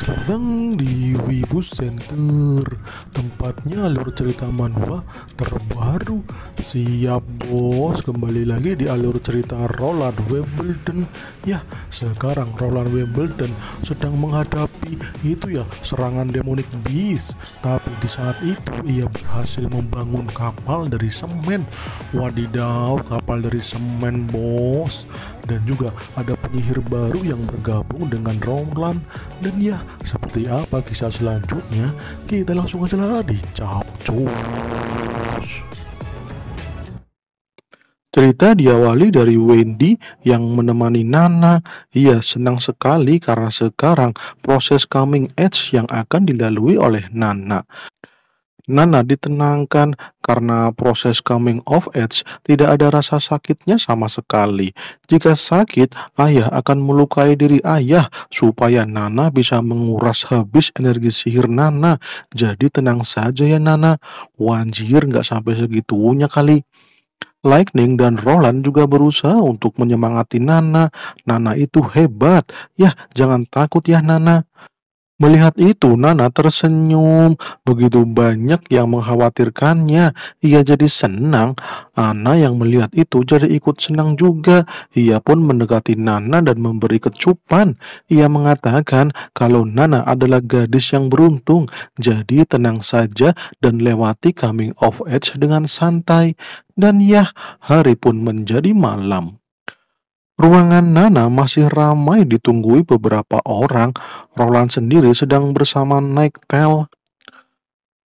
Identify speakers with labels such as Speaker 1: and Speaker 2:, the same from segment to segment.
Speaker 1: Selamat di Wibu Center Tempatnya alur cerita manhwa terbaru Siap bos, kembali lagi di alur cerita Roland Wimbledon Ya, sekarang Roland Wimbledon sedang menghadapi itu ya serangan demonic beast Tapi di saat itu ia berhasil membangun kapal dari semen Wadidaw, kapal dari semen bos dan juga ada penyihir baru yang bergabung dengan Romlan dan ya seperti apa kisah selanjutnya kita langsung aja lah di capcus Cerita diawali dari Wendy yang menemani Nana. Ia senang sekali karena sekarang proses coming age yang akan dilalui oleh Nana. Nana ditenangkan karena proses coming of age tidak ada rasa sakitnya sama sekali. Jika sakit, ayah akan melukai diri ayah supaya Nana bisa menguras habis energi sihir Nana. Jadi tenang saja ya Nana. Wanjir nggak sampai segitunya kali. Lightning dan Roland juga berusaha untuk menyemangati Nana. Nana itu hebat. Ya, jangan takut ya Nana. Melihat itu, Nana tersenyum. Begitu banyak yang mengkhawatirkannya. Ia jadi senang. Ana yang melihat itu jadi ikut senang juga. Ia pun mendekati Nana dan memberi kecupan. Ia mengatakan kalau Nana adalah gadis yang beruntung. Jadi tenang saja dan lewati coming of age dengan santai. Dan ya, hari pun menjadi malam. Ruangan Nana masih ramai ditunggui beberapa orang. Roland sendiri sedang bersama Nightel.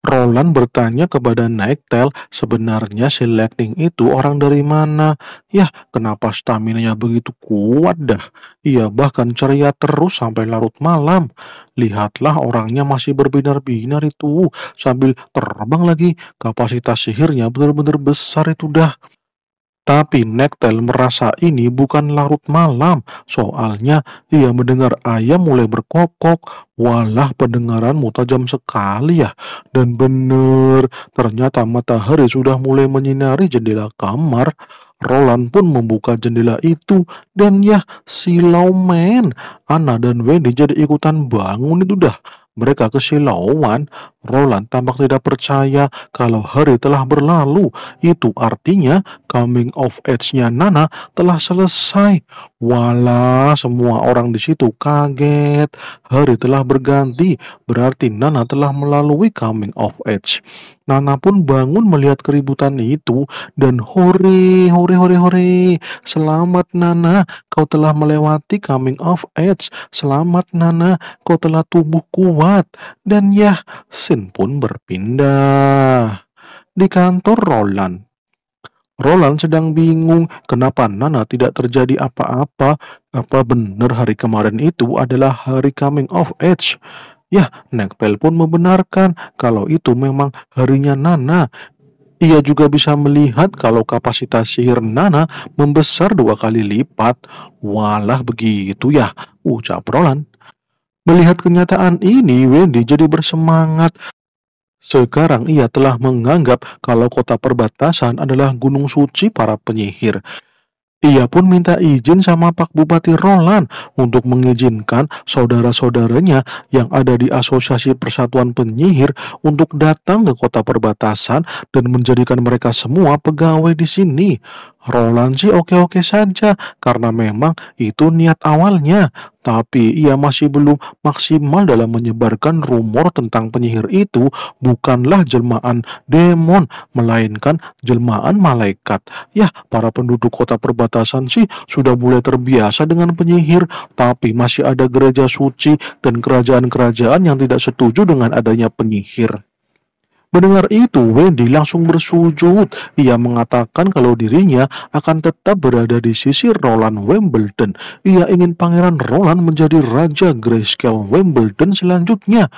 Speaker 1: Roland bertanya kepada Nightel, sebenarnya si Lightning itu orang dari mana? Yah, kenapa stamina nya begitu kuat dah? Ia bahkan ceria terus sampai larut malam. Lihatlah orangnya masih berbinar-binar itu, sambil terbang lagi. Kapasitas sihirnya benar-benar besar itu dah. Tapi Nektel merasa ini bukan larut malam, soalnya ia mendengar ayam mulai berkokok. Walah pendengaranmu tajam sekali ya. Dan benar, ternyata matahari sudah mulai menyinari jendela kamar. Roland pun membuka jendela itu dan ya silau men, Anna dan Wendy jadi ikutan bangun itu dah. Mereka kesilauan. Roland tampak tidak percaya kalau hari telah berlalu. Itu artinya coming of age-nya Nana telah selesai. Walah, semua orang di situ kaget. Hari telah berganti, berarti Nana telah melalui coming of age. Nana pun bangun melihat keributan itu dan hore, hore, hore, hore. Selamat Nana, kau telah melewati coming of age. Selamat Nana, kau telah tubuh kuat. Dan ya, Sin pun berpindah. Di kantor Roland, Roland sedang bingung kenapa Nana tidak terjadi apa-apa. Apa benar hari kemarin itu adalah hari coming of age? Ya, Nektel pun membenarkan kalau itu memang harinya Nana. Ia juga bisa melihat kalau kapasitas sihir Nana membesar dua kali lipat. Walah begitu ya, ucap Roland. Melihat kenyataan ini, Wendy jadi bersemangat. Sekarang ia telah menganggap kalau kota perbatasan adalah gunung suci para penyihir. Ia pun minta izin sama Pak Bupati Roland untuk mengizinkan saudara-saudaranya yang ada di Asosiasi Persatuan Penyihir untuk datang ke kota perbatasan dan menjadikan mereka semua pegawai di sini. Roland sih oke-oke saja karena memang itu niat awalnya. Tapi ia masih belum maksimal dalam menyebarkan rumor tentang penyihir itu bukanlah jelmaan demon, melainkan jelmaan malaikat. Ya, para penduduk kota perbatasan sih sudah mulai terbiasa dengan penyihir, tapi masih ada gereja suci dan kerajaan-kerajaan yang tidak setuju dengan adanya penyihir. Mendengar itu, Wendy langsung bersujud. Ia mengatakan kalau dirinya akan tetap berada di sisi Roland Wimbledon. Ia ingin Pangeran Roland menjadi Raja Grayscale Wimbledon selanjutnya.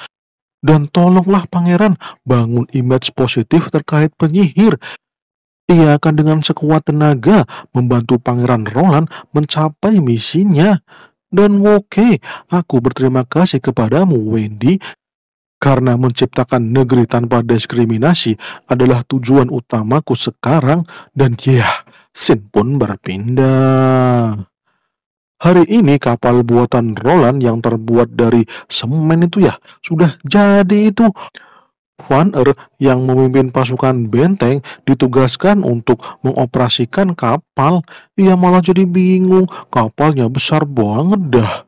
Speaker 1: Dan tolonglah pangeran bangun image positif terkait penyihir. Ia akan dengan sekuat tenaga membantu pangeran Roland mencapai misinya. Dan oke, okay, aku berterima kasih kepadamu Wendy karena menciptakan negeri tanpa diskriminasi adalah tujuan utamaku sekarang dan ya, Sin pun berpindah. Hari ini kapal buatan Roland yang terbuat dari semen itu ya sudah jadi itu. Van Er yang memimpin pasukan benteng ditugaskan untuk mengoperasikan kapal. Ia malah jadi bingung, kapalnya besar banget dah.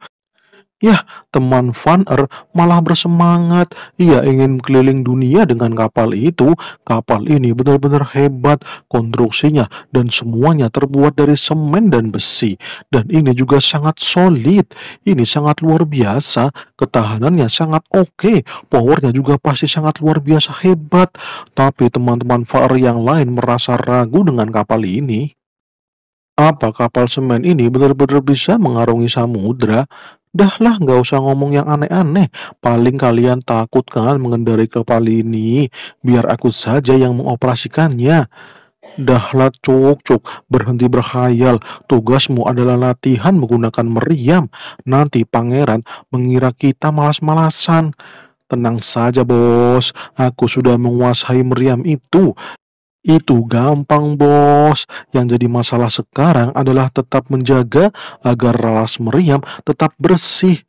Speaker 1: Ya, teman Van Er malah bersemangat. Ia ingin keliling dunia dengan kapal itu. Kapal ini benar-benar hebat konstruksinya dan semuanya terbuat dari semen dan besi. Dan ini juga sangat solid. Ini sangat luar biasa. Ketahanannya sangat oke. Okay. Powernya juga pasti sangat luar biasa hebat. Tapi teman-teman Van Er yang lain merasa ragu dengan kapal ini. Apa kapal semen ini benar-benar bisa mengarungi samudra? Dah lah, nggak usah ngomong yang aneh-aneh. Paling kalian takut kan mengendarai kapal ini. Biar aku saja yang mengoperasikannya. Dahlah cuk cuk, berhenti berkhayal. Tugasmu adalah latihan menggunakan meriam. Nanti pangeran mengira kita malas-malasan. Tenang saja bos, aku sudah menguasai meriam itu. Itu gampang, bos. Yang jadi masalah sekarang adalah tetap menjaga agar ralas meriam tetap bersih.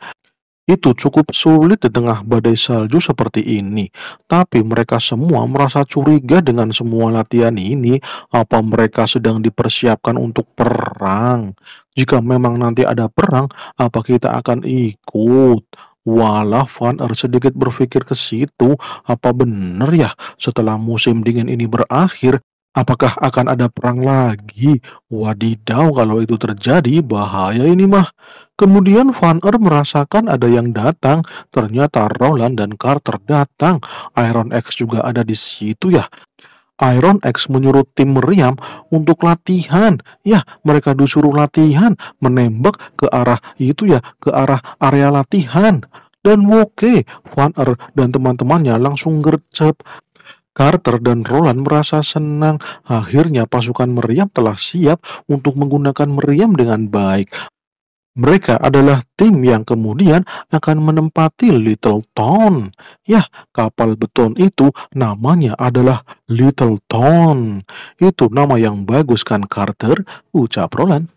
Speaker 1: Itu cukup sulit di tengah badai salju seperti ini. Tapi mereka semua merasa curiga dengan semua latihan ini. Apa mereka sedang dipersiapkan untuk perang? Jika memang nanti ada perang, apa kita akan ikut? Walah Van sedikit berpikir ke situ, apa benar ya setelah musim dingin ini berakhir, apakah akan ada perang lagi? Wadidaw kalau itu terjadi, bahaya ini mah. Kemudian Van Er merasakan ada yang datang, ternyata Roland dan Carter datang, Iron X juga ada di situ ya. Iron X menyuruh tim meriam untuk latihan. Ya, mereka disuruh latihan menembak ke arah itu ya, ke arah area latihan. Dan Woke, Van Er, dan teman-temannya langsung gercep. Carter dan Roland merasa senang. Akhirnya pasukan meriam telah siap untuk menggunakan meriam dengan baik. Mereka adalah tim yang kemudian akan menempati Little Town. Ya, kapal beton itu namanya adalah Little Town. Itu nama yang bagus kan Carter, ucap Roland.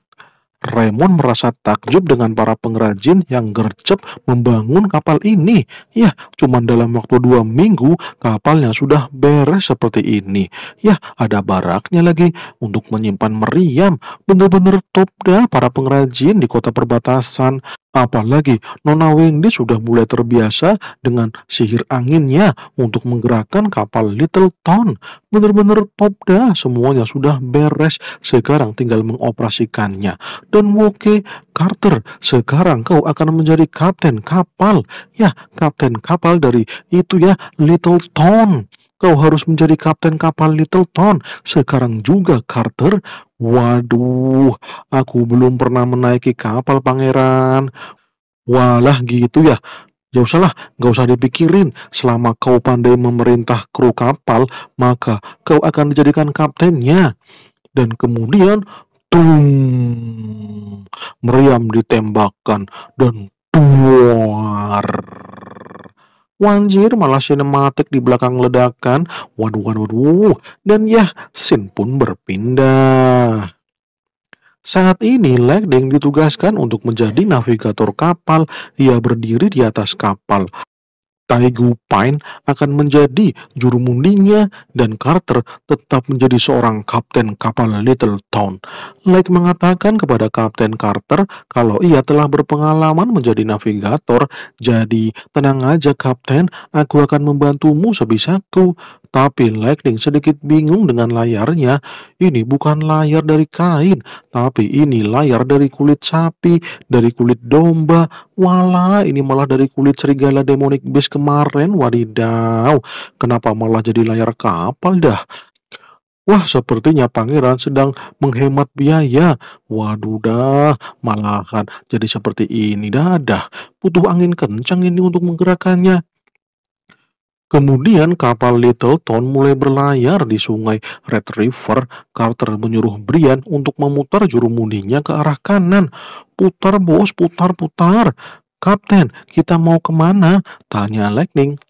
Speaker 1: Raymond merasa takjub dengan para pengrajin yang gercep membangun kapal ini. Ya, cuma dalam waktu dua minggu kapalnya sudah beres seperti ini. Ya, ada baraknya lagi untuk menyimpan meriam. Bener-bener top dah para pengrajin di kota perbatasan. Apalagi Nona Wendy sudah mulai terbiasa dengan sihir anginnya untuk menggerakkan kapal Little Town. Benar-benar top dah, semuanya sudah beres. Sekarang tinggal mengoperasikannya. Dan Woke Carter, sekarang kau akan menjadi kapten kapal. Ya, kapten kapal dari itu ya Little Town. Kau harus menjadi kapten kapal Littleton. Sekarang juga, Carter. Waduh, aku belum pernah menaiki kapal, pangeran. Walah gitu ya, Ya usahlah, gak usah dipikirin. Selama kau pandai memerintah kru kapal, maka kau akan dijadikan kaptennya. Dan kemudian, tum, meriam ditembakkan dan tuar. Wanjir malah sinematik di belakang ledakan. Waduh, waduh, waduh. Dan ya, sin pun berpindah. Saat ini Legdeng ditugaskan untuk menjadi navigator kapal. Ia berdiri di atas kapal. Taegu Pine akan menjadi juru mundinya dan Carter tetap menjadi seorang kapten kapal Little Town. Lake mengatakan kepada Kapten Carter kalau ia telah berpengalaman menjadi navigator, jadi tenang aja Kapten, aku akan membantumu sebisaku. Tapi Lightning sedikit bingung dengan layarnya. Ini bukan layar dari kain, tapi ini layar dari kulit sapi, dari kulit domba. Walah, ini malah dari kulit serigala demonic beast kemarin. Wadidaw, kenapa malah jadi layar kapal dah? Wah, sepertinya pangeran sedang menghemat biaya. Waduh dah, malahan jadi seperti ini dadah. Butuh angin kencang ini untuk menggerakkannya. Kemudian kapal Littleton mulai berlayar di sungai Red River. Carter menyuruh Brian untuk memutar jurumudinya ke arah kanan. Putar bos, putar, putar. Kapten, kita mau kemana? Tanya Lightning.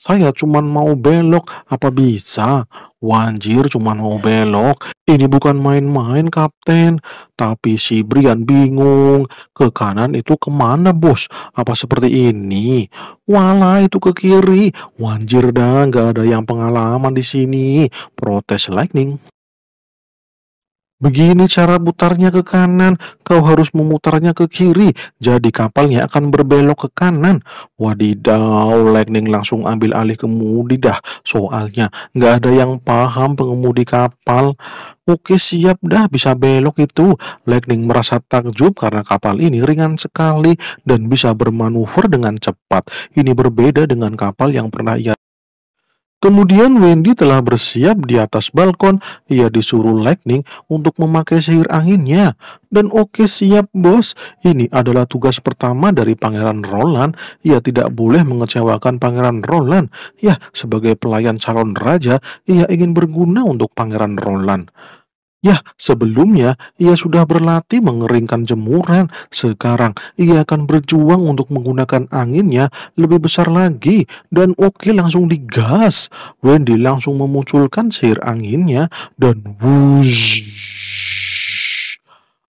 Speaker 1: Saya cuma mau belok, apa bisa? Wanjir cuma mau belok, ini bukan main-main kapten. Tapi si Brian bingung, ke kanan itu kemana bos? Apa seperti ini? Wala itu ke kiri, wanjir dah nggak ada yang pengalaman di sini. Protes Lightning. Begini cara putarnya ke kanan, kau harus memutarnya ke kiri, jadi kapalnya akan berbelok ke kanan. Wadidaw, Lightning langsung ambil alih kemudi dah, soalnya nggak ada yang paham pengemudi kapal. Oke siap dah bisa belok itu. Lightning merasa takjub karena kapal ini ringan sekali dan bisa bermanuver dengan cepat. Ini berbeda dengan kapal yang pernah ia Kemudian Wendy telah bersiap di atas balkon. Ia disuruh Lightning untuk memakai sihir anginnya. Dan oke okay, siap bos, ini adalah tugas pertama dari Pangeran Roland. Ia tidak boleh mengecewakan Pangeran Roland. Ya, sebagai pelayan calon raja, ia ingin berguna untuk Pangeran Roland. Ya, sebelumnya ia sudah berlatih mengeringkan jemuran. Sekarang ia akan berjuang untuk menggunakan anginnya lebih besar lagi dan Oke langsung digas. Wendy langsung memunculkan sihir anginnya dan wuz.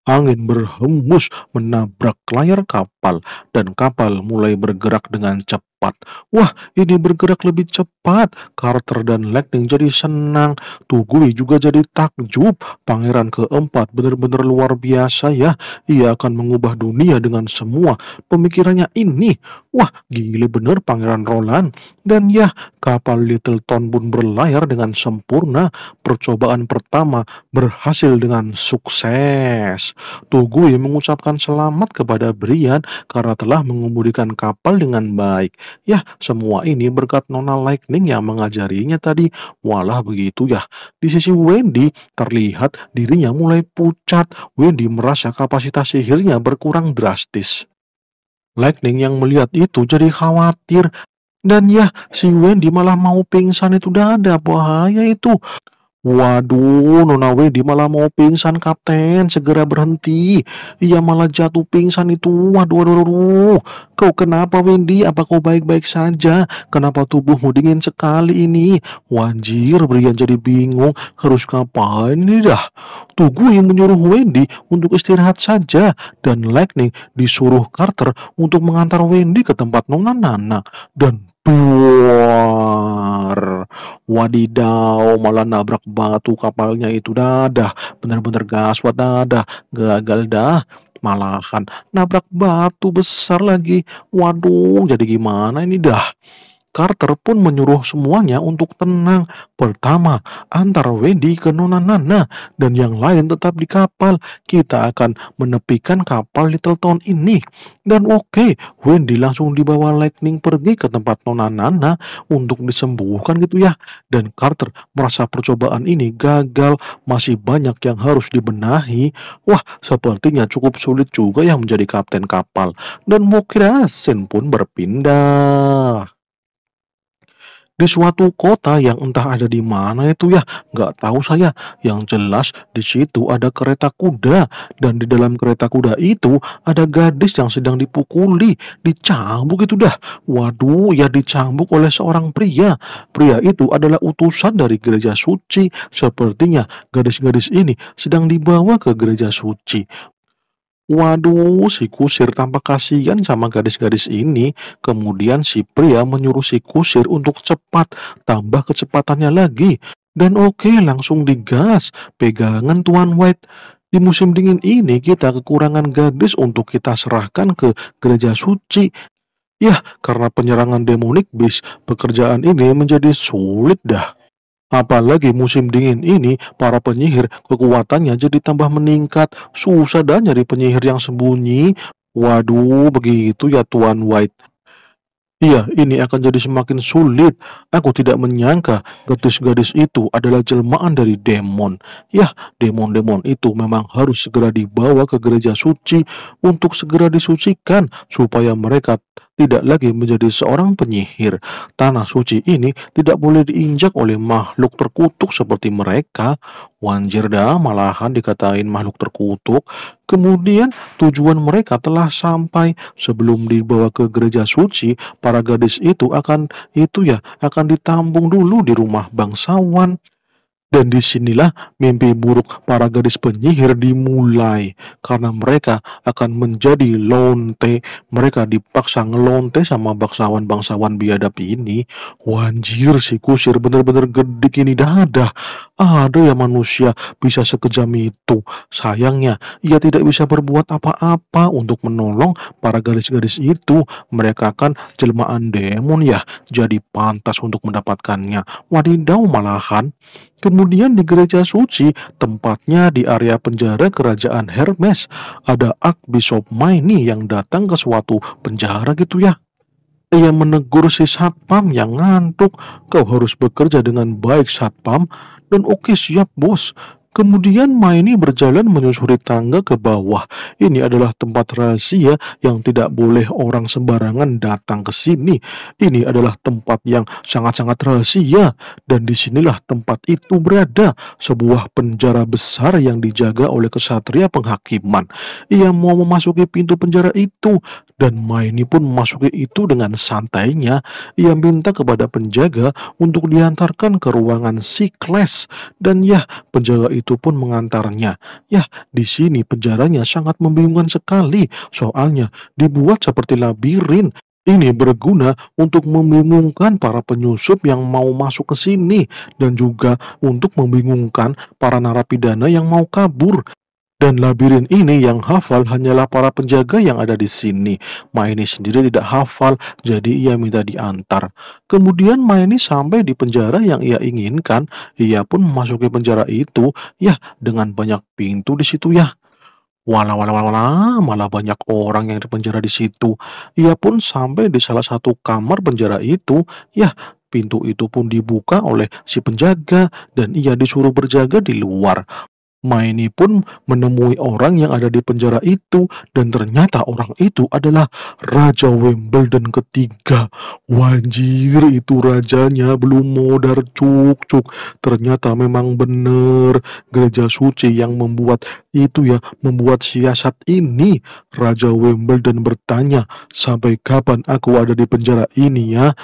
Speaker 1: Angin berhembus menabrak layar kapal dan kapal mulai bergerak dengan cepat cepat. Wah, ini bergerak lebih cepat. Carter dan Lightning jadi senang. Tugui juga jadi takjub. Pangeran keempat benar-benar luar biasa ya. Ia akan mengubah dunia dengan semua pemikirannya ini. Wah, gile bener Pangeran Roland. Dan ya, kapal Littleton pun berlayar dengan sempurna. Percobaan pertama berhasil dengan sukses. Tugui mengucapkan selamat kepada Brian karena telah mengemudikan kapal dengan baik. Ya, semua ini berkat Nona Lightning yang mengajarinya tadi. Walah begitu ya. Di sisi Wendy, terlihat dirinya mulai pucat. Wendy merasa kapasitas sihirnya berkurang drastis. Lightning yang melihat itu jadi khawatir. Dan ya, si Wendy malah mau pingsan itu udah ada bahaya itu. Waduh, Nona Wedi malah mau pingsan kapten, segera berhenti. Ia malah jatuh pingsan itu. Waduh, waduh, waduh. Kau kenapa Wendy? Apa kau baik-baik saja? Kenapa tubuhmu dingin sekali ini? Wajir, Brian jadi bingung. Harus kapan ini dah? Tugu yang menyuruh Wendy untuk istirahat saja. Dan Lightning disuruh Carter untuk mengantar Wendy ke tempat Nona Nana. Dan buar. Wadidaw, malah nabrak batu kapalnya itu dadah. Bener-bener gaswat dadah. Gagal dah. Malahan nabrak batu besar lagi. Waduh, jadi gimana ini dah? Carter pun menyuruh semuanya untuk tenang. Pertama, antar Wendy ke Nona Nana dan yang lain tetap di kapal. Kita akan menepikan kapal Little Town ini. Dan oke, okay, Wendy langsung dibawa Lightning pergi ke tempat Nona Nana untuk disembuhkan gitu ya. Dan Carter merasa percobaan ini gagal, masih banyak yang harus dibenahi. Wah, sepertinya cukup sulit juga yang menjadi kapten kapal. Dan Mokirasin pun berpindah di suatu kota yang entah ada di mana itu ya, nggak tahu saya. Yang jelas di situ ada kereta kuda dan di dalam kereta kuda itu ada gadis yang sedang dipukuli, dicambuk itu dah. Waduh, ya dicambuk oleh seorang pria. Pria itu adalah utusan dari gereja suci. Sepertinya gadis-gadis ini sedang dibawa ke gereja suci. Waduh, si kusir tampak kasihan sama gadis-gadis ini. Kemudian si pria menyuruh si kusir untuk cepat, tambah kecepatannya lagi. Dan oke, okay, langsung digas. Pegangan Tuan White. Di musim dingin ini kita kekurangan gadis untuk kita serahkan ke gereja suci. Yah, karena penyerangan demonik bis, pekerjaan ini menjadi sulit dah. Apalagi musim dingin ini, para penyihir kekuatannya jadi tambah meningkat. Susah dah nyari penyihir yang sembunyi. Waduh, begitu ya Tuan White. Iya, ini akan jadi semakin sulit. Aku tidak menyangka gadis-gadis itu adalah jelmaan dari demon. Yah, demon-demon itu memang harus segera dibawa ke gereja suci untuk segera disucikan supaya mereka tidak lagi menjadi seorang penyihir. Tanah suci ini tidak boleh diinjak oleh makhluk terkutuk seperti mereka. Wanjirda malahan dikatain makhluk terkutuk. Kemudian tujuan mereka telah sampai sebelum dibawa ke gereja suci, para gadis itu akan itu ya akan ditambung dulu di rumah bangsawan. Dan disinilah mimpi buruk para gadis penyihir dimulai, karena mereka akan menjadi lonte. Mereka dipaksa ngelonte sama bangsawan-bangsawan biadab ini. Wanjir si kusir bener-bener gedik ini dah. Ada ya manusia bisa sekejam itu. Sayangnya, ia tidak bisa berbuat apa-apa untuk menolong para gadis-gadis itu. Mereka kan jelmaan demon ya, jadi pantas untuk mendapatkannya. Wadidaw malahan. Kemudian di gereja suci, tempatnya di area penjara kerajaan Hermes, ada Archbishop Maini yang datang ke suatu penjara gitu ya. Ia menegur si satpam yang ngantuk, kau harus bekerja dengan baik satpam, dan oke okay, siap bos, Kemudian Maini berjalan menyusuri tangga ke bawah. Ini adalah tempat rahasia yang tidak boleh orang sembarangan datang ke sini. Ini adalah tempat yang sangat-sangat rahasia dan disinilah tempat itu berada. Sebuah penjara besar yang dijaga oleh kesatria penghakiman. Ia mau memasuki pintu penjara itu dan Maini pun memasuki itu dengan santainya. Ia minta kepada penjaga untuk diantarkan ke ruangan Sikles dan ya penjaga itu itu pun mengantarnya. Yah, di sini penjaranya sangat membingungkan sekali, soalnya dibuat seperti labirin. Ini berguna untuk membingungkan para penyusup yang mau masuk ke sini dan juga untuk membingungkan para narapidana yang mau kabur. Dan labirin ini yang hafal hanyalah para penjaga yang ada di sini. Maini sendiri tidak hafal, jadi ia minta diantar. Kemudian Maini sampai di penjara yang ia inginkan. Ia pun memasuki penjara itu, ya dengan banyak pintu di situ ya. Wala wala wala, malah banyak orang yang dipenjara di situ. Ia pun sampai di salah satu kamar penjara itu. Ya, pintu itu pun dibuka oleh si penjaga dan ia disuruh berjaga di luar. Maini pun menemui orang yang ada di penjara itu dan ternyata orang itu adalah Raja Wimbledon ketiga. Wajir itu rajanya belum modar cuk-cuk. Ternyata memang benar gereja suci yang membuat itu ya, membuat siasat ini. Raja Wimbledon bertanya, sampai kapan aku ada di penjara ini ya?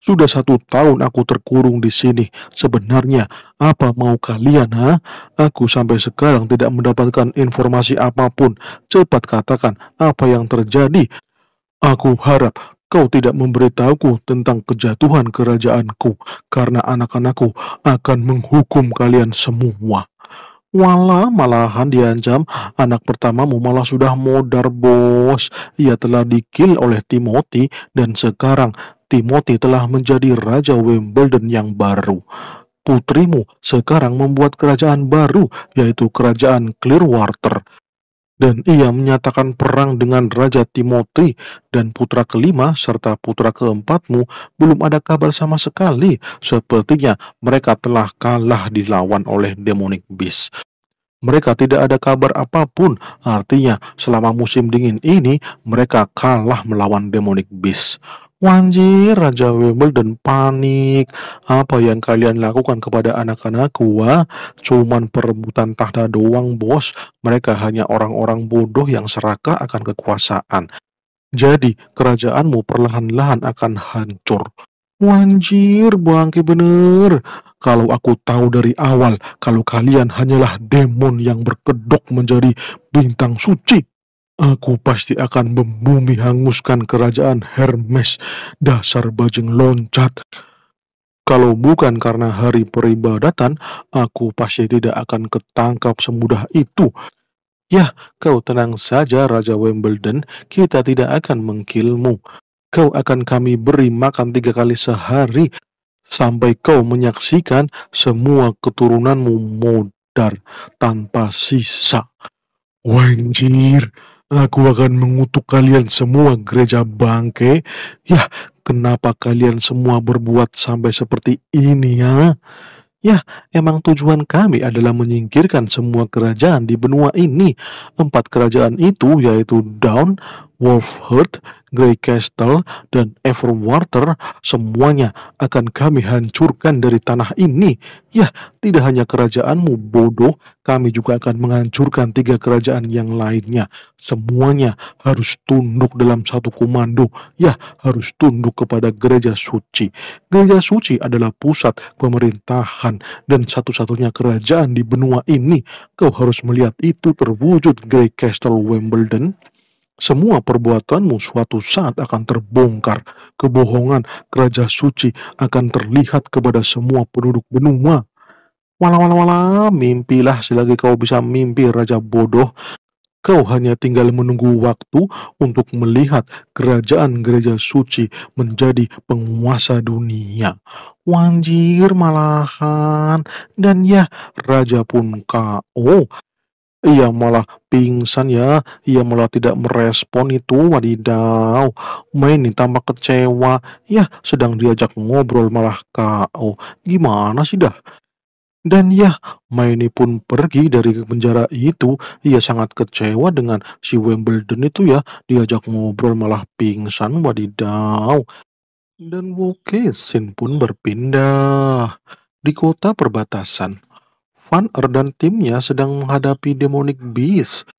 Speaker 1: Sudah satu tahun aku terkurung di sini. Sebenarnya, apa mau kalian, ha? Aku sampai sekarang tidak mendapatkan informasi apapun. Cepat katakan apa yang terjadi. Aku harap kau tidak memberitahuku tentang kejatuhan kerajaanku, karena anak-anakku akan menghukum kalian semua. Walah, malahan diancam, anak pertamamu malah sudah modar bos. Ia telah dikil oleh Timothy dan sekarang Timothy telah menjadi Raja Wimbledon yang baru. Putrimu sekarang membuat kerajaan baru, yaitu Kerajaan Clearwater. Dan ia menyatakan perang dengan Raja Timothy dan putra kelima serta putra keempatmu belum ada kabar sama sekali. Sepertinya mereka telah kalah dilawan oleh demonic beast. Mereka tidak ada kabar apapun, artinya selama musim dingin ini mereka kalah melawan demonic beast. Wanjir, Raja Wimbledon panik. Apa yang kalian lakukan kepada anak-anakku, wah? Cuman perebutan tahta doang, bos. Mereka hanya orang-orang bodoh yang serakah akan kekuasaan. Jadi, kerajaanmu perlahan-lahan akan hancur. Wanjir, bangke bener. Kalau aku tahu dari awal, kalau kalian hanyalah demon yang berkedok menjadi bintang suci, Aku pasti akan membumi hanguskan kerajaan Hermes, dasar bajing loncat. Kalau bukan karena hari peribadatan, aku pasti tidak akan ketangkap semudah itu. Ya, kau tenang saja Raja Wimbledon, kita tidak akan mengkilmu. Kau akan kami beri makan tiga kali sehari, sampai kau menyaksikan semua keturunanmu modar tanpa sisa. Wanjir, Aku akan mengutuk kalian semua gereja bangke. Ya, kenapa kalian semua berbuat sampai seperti ini ya? Ya, emang tujuan kami adalah menyingkirkan semua kerajaan di benua ini. Empat kerajaan itu yaitu Down, Wolfhurt, Grey Castle, dan Everwater, semuanya akan kami hancurkan dari tanah ini. Ya, tidak hanya kerajaanmu bodoh, kami juga akan menghancurkan tiga kerajaan yang lainnya. Semuanya harus tunduk dalam satu komando. Ya, harus tunduk kepada gereja suci. Gereja suci adalah pusat pemerintahan dan satu-satunya kerajaan di benua ini. Kau harus melihat itu terwujud Grey Castle Wimbledon. Semua perbuatanmu suatu saat akan terbongkar. Kebohongan kerajaan suci akan terlihat kepada semua penduduk benua. Walau-walau mimpilah selagi kau bisa mimpi raja bodoh. Kau hanya tinggal menunggu waktu untuk melihat kerajaan gereja suci menjadi penguasa dunia. Wanjir malahan, dan ya raja pun kau. Ia malah pingsan ya, Ia malah tidak merespon itu, wadidaw. Main ini tambah kecewa, ya sedang diajak ngobrol malah kau. Gimana sih dah? Dan ya, Maini pun pergi dari penjara itu. Ia sangat kecewa dengan si Wimbledon itu ya. Diajak ngobrol malah pingsan wadidaw. Dan Wokesin pun berpindah di kota perbatasan. Van Er dan timnya sedang menghadapi demonic beast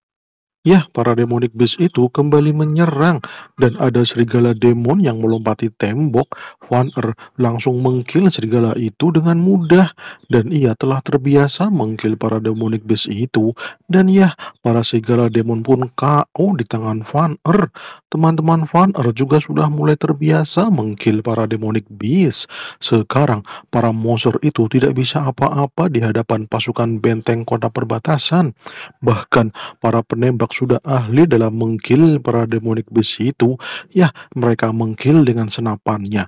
Speaker 1: Ya, para demonic beast itu kembali menyerang dan ada serigala demon yang melompati tembok. Van Er langsung mengkil serigala itu dengan mudah dan ia telah terbiasa mengkil para demonic beast itu. Dan ya, para serigala demon pun KO di tangan Van Er. Teman-teman Van Er juga sudah mulai terbiasa mengkil para demonic beast. Sekarang, para monster itu tidak bisa apa-apa di hadapan pasukan benteng kota perbatasan. Bahkan, para penembak sudah ahli dalam mengkil para demonik besi itu, ya mereka mengkil dengan senapannya.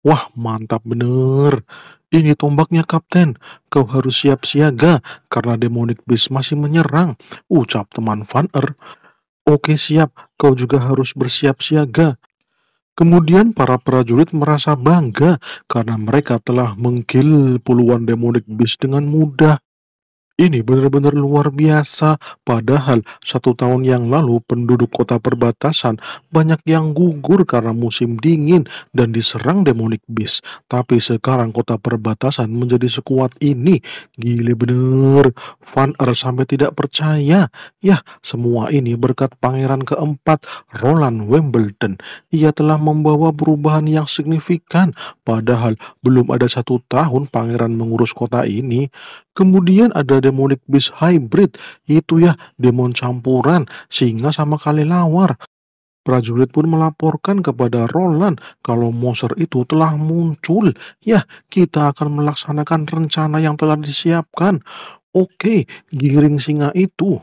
Speaker 1: Wah mantap bener, ini tombaknya kapten, kau harus siap siaga karena demonik bis masih menyerang, ucap teman Van er. Oke siap, kau juga harus bersiap siaga, Kemudian para prajurit merasa bangga karena mereka telah mengkil puluhan demonik bis dengan mudah. Ini benar-benar luar biasa. Padahal satu tahun yang lalu penduduk kota perbatasan banyak yang gugur karena musim dingin dan diserang demonic beast. Tapi sekarang kota perbatasan menjadi sekuat ini. Gile bener. Van Er sampai tidak percaya. Ya, semua ini berkat pangeran keempat Roland Wimbledon. Ia telah membawa perubahan yang signifikan. Padahal belum ada satu tahun pangeran mengurus kota ini. Kemudian ada demonic beast hybrid. Itu ya, demon campuran, singa sama kali lawar. Prajurit pun melaporkan kepada Roland kalau monster itu telah muncul. Ya, kita akan melaksanakan rencana yang telah disiapkan. Oke, giring singa itu.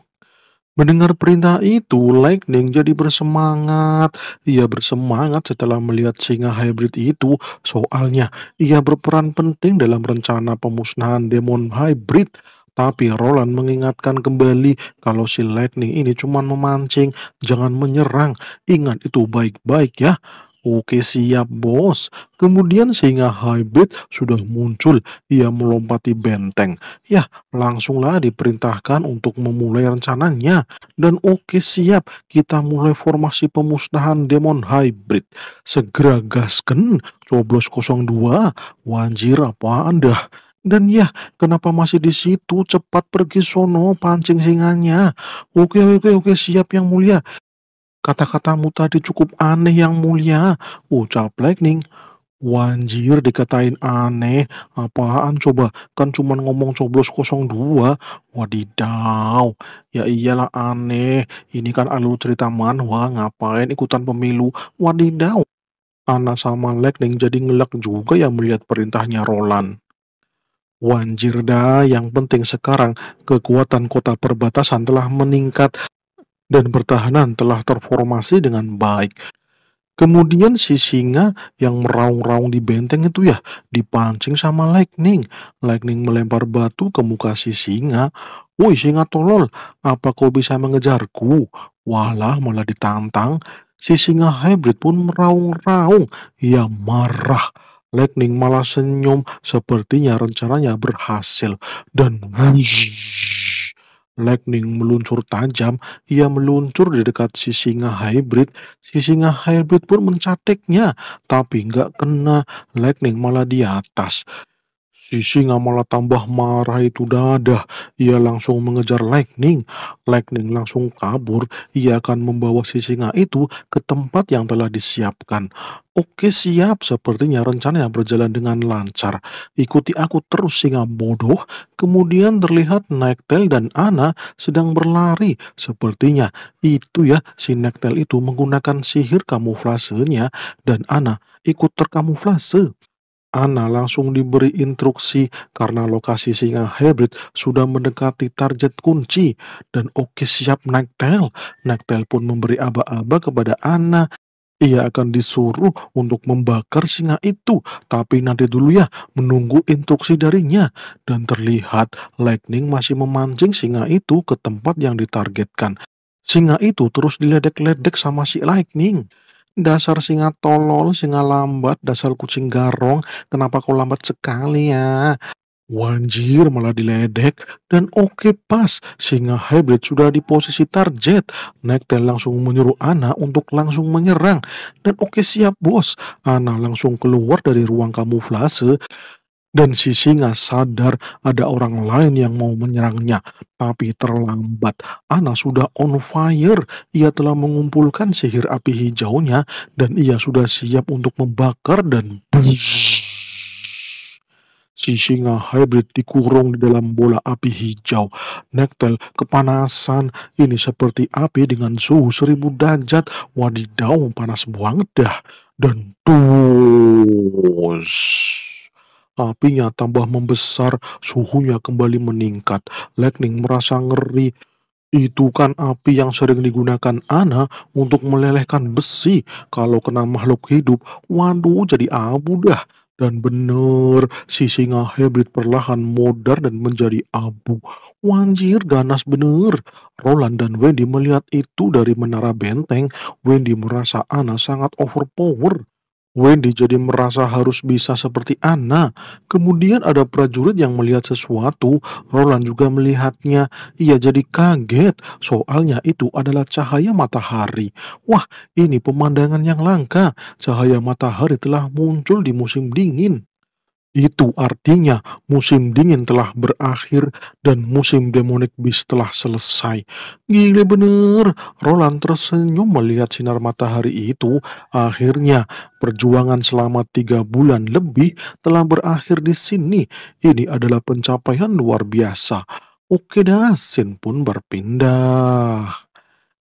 Speaker 1: Mendengar perintah itu, Lightning jadi bersemangat. Ia bersemangat setelah melihat singa hybrid itu. Soalnya, ia berperan penting dalam rencana pemusnahan demon hybrid. Tapi Roland mengingatkan kembali kalau si Lightning ini cuma memancing, jangan menyerang. Ingat itu baik-baik ya. Oke siap bos. Kemudian sehingga hybrid sudah muncul. Ia melompati benteng. Ya langsunglah diperintahkan untuk memulai rencananya. Dan oke siap kita mulai formasi pemusnahan demon hybrid. Segera gaskan, Coblos 02. Wanjir apa anda? Dan ya, kenapa masih di situ? Cepat pergi sono, pancing singanya. Oke, oke, oke, siap yang mulia. Kata-katamu tadi cukup aneh yang mulia. Ucap Lightning. Wanjir dikatain aneh, apaan coba? Kan cuma ngomong coblos 02. Wadidaw, ya iyalah aneh. Ini kan alur cerita manhwa, ngapain ikutan pemilu? Wadidaw. Ana sama Lightning jadi ngelak juga yang melihat perintahnya Roland. Wanjirda yang penting sekarang kekuatan kota perbatasan telah meningkat dan pertahanan telah terformasi dengan baik. Kemudian si singa yang meraung-raung di benteng itu ya dipancing sama Lightning. Lightning melempar batu ke muka si singa. Woi singa tolol, apa kau bisa mengejarku? Walah malah ditantang. Si singa hybrid pun meraung-raung. Ya marah. Lightning malah senyum, sepertinya rencananya berhasil. Dan Lightning meluncur tajam, ia meluncur di dekat si singa hybrid. Si singa hybrid pun mencatiknya, tapi nggak kena. Lightning malah di atas. Sisi nggak malah tambah marah itu dadah. Ia langsung mengejar Lightning. Lightning langsung kabur. Ia akan membawa si singa itu ke tempat yang telah disiapkan. Oke siap, sepertinya rencana yang berjalan dengan lancar. Ikuti aku terus singa bodoh. Kemudian terlihat Nektel dan Ana sedang berlari. Sepertinya itu ya si Nektel itu menggunakan sihir kamuflasenya dan Ana ikut terkamuflase. Ana langsung diberi instruksi karena lokasi singa hybrid sudah mendekati target kunci dan Oki siap naik tel. Naik tel pun memberi aba-aba kepada Ana. Ia akan disuruh untuk membakar singa itu, tapi nanti dulu ya, menunggu instruksi darinya. Dan terlihat Lightning masih memancing singa itu ke tempat yang ditargetkan. Singa itu terus diledek-ledek sama si Lightning. Dasar singa tolol, singa lambat, dasar kucing garong, kenapa kau lambat sekali ya? Wanjir malah diledek dan oke okay, pas singa hybrid sudah di posisi target. Nektel langsung menyuruh Ana untuk langsung menyerang dan oke okay, siap bos. Ana langsung keluar dari ruang kamuflase dan si singa sadar ada orang lain yang mau menyerangnya. Tapi terlambat, Ana sudah on fire. Ia telah mengumpulkan sihir api hijaunya dan ia sudah siap untuk membakar dan buzz. Si singa hybrid dikurung di dalam bola api hijau. Nektel kepanasan. Ini seperti api dengan suhu seribu derajat. Wadidau panas buang dah. Dan dus. Apinya tambah membesar, suhunya kembali meningkat. Lightning merasa ngeri. Itu kan api yang sering digunakan Ana untuk melelehkan besi. Kalau kena makhluk hidup, waduh jadi abu dah. Dan bener, si singa hybrid perlahan modar dan menjadi abu. Wanjir, ganas bener. Roland dan Wendy melihat itu dari menara benteng. Wendy merasa Ana sangat overpower. Wendy jadi merasa harus bisa seperti Anna. Kemudian ada prajurit yang melihat sesuatu, Roland juga melihatnya. Ia jadi kaget, soalnya itu adalah cahaya matahari. Wah, ini pemandangan yang langka. Cahaya matahari telah muncul di musim dingin. Itu artinya musim dingin telah berakhir dan musim demonic bis telah selesai. Gile bener, Roland tersenyum melihat sinar matahari itu. Akhirnya perjuangan selama tiga bulan lebih telah berakhir di sini. Ini adalah pencapaian luar biasa. Oke dah, Sin pun berpindah.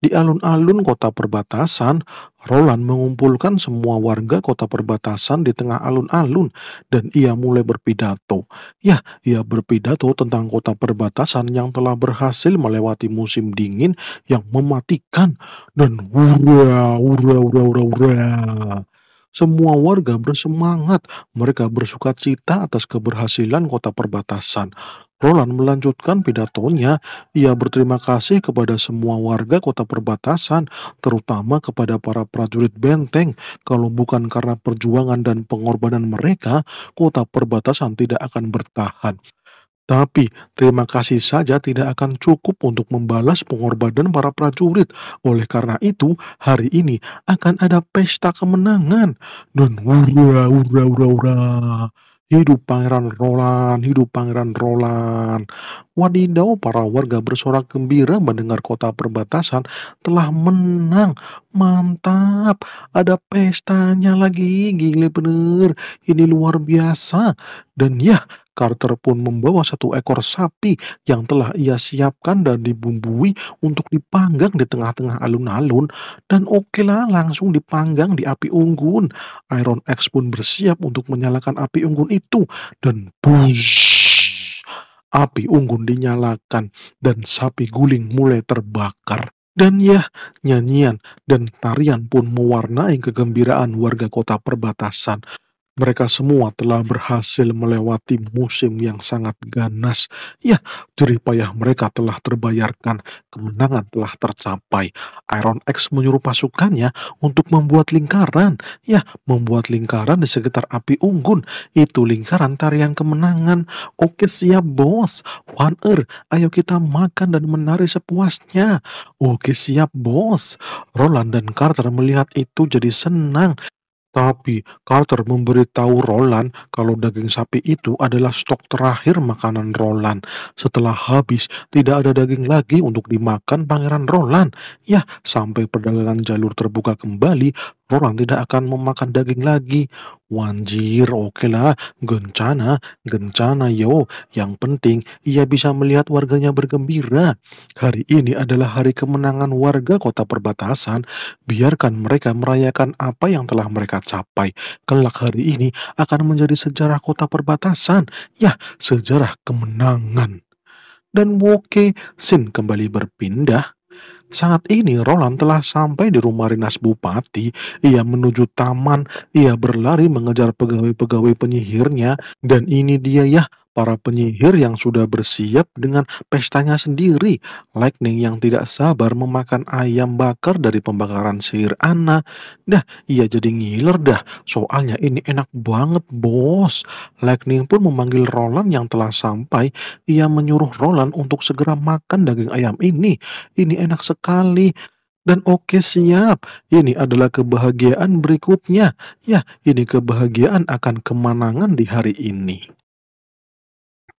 Speaker 1: Di alun-alun kota perbatasan, Roland mengumpulkan semua warga kota perbatasan di tengah alun-alun dan ia mulai berpidato. Ya, ia berpidato tentang kota perbatasan yang telah berhasil melewati musim dingin yang mematikan dan wura wura wura wura hura. Semua warga bersemangat, mereka bersuka cita atas keberhasilan kota perbatasan. Roland melanjutkan pidatonya. Ia berterima kasih kepada semua warga kota perbatasan, terutama kepada para prajurit benteng. Kalau bukan karena perjuangan dan pengorbanan mereka, kota perbatasan tidak akan bertahan. Tapi terima kasih saja tidak akan cukup untuk membalas pengorbanan para prajurit. Oleh karena itu, hari ini akan ada pesta kemenangan. Dan hurra, hurra, hurra, hurra! Hidup Pangeran Roland, hidup Pangeran Roland. Wadidaw para warga bersorak gembira mendengar kota perbatasan telah menang. Mantap, ada pestanya lagi, gile bener. Ini luar biasa. Dan ya, Carter pun membawa satu ekor sapi yang telah ia siapkan dan dibumbui untuk dipanggang di tengah-tengah alun-alun. Dan oke lah, langsung dipanggang di api unggun. Iron X pun bersiap untuk menyalakan api unggun itu. Dan buzz! api unggun dinyalakan, dan sapi guling mulai terbakar. Dan ya, nyanyian dan tarian pun mewarnai kegembiraan warga kota perbatasan. Mereka semua telah berhasil melewati musim yang sangat ganas. Ya, jerih payah mereka telah terbayarkan, kemenangan telah tercapai. Iron X menyuruh pasukannya untuk membuat lingkaran. Ya, membuat lingkaran di sekitar api unggun. Itu lingkaran tarian kemenangan. Oke siap bos, One Earth, ayo kita makan dan menari sepuasnya. Oke siap bos. Roland dan Carter melihat itu jadi senang tapi Carter memberitahu Roland kalau daging sapi itu adalah stok terakhir makanan Roland. Setelah habis, tidak ada daging lagi untuk dimakan Pangeran Roland. Ya, sampai perdagangan jalur terbuka kembali, orang tidak akan memakan daging lagi. Wanjir, oke lah, gencana, gencana yo. Yang penting ia bisa melihat warganya bergembira. Hari ini adalah hari kemenangan warga kota perbatasan. Biarkan mereka merayakan apa yang telah mereka capai. Kelak hari ini akan menjadi sejarah kota perbatasan. Ya, sejarah kemenangan. Dan Woke Sin kembali berpindah saat ini Roland telah sampai di rumah Rinas Bupati. Ia menuju taman, ia berlari mengejar pegawai-pegawai penyihirnya. Dan ini dia ya, para penyihir yang sudah bersiap dengan pestanya sendiri. Lightning yang tidak sabar memakan ayam bakar dari pembakaran sihir Anna. Dah, ia jadi ngiler dah. Soalnya ini enak banget, bos. Lightning pun memanggil Roland yang telah sampai. Ia menyuruh Roland untuk segera makan daging ayam ini. Ini enak sekali. Dan oke okay, siap, ini adalah kebahagiaan berikutnya. Ya, ini kebahagiaan akan kemenangan di hari ini.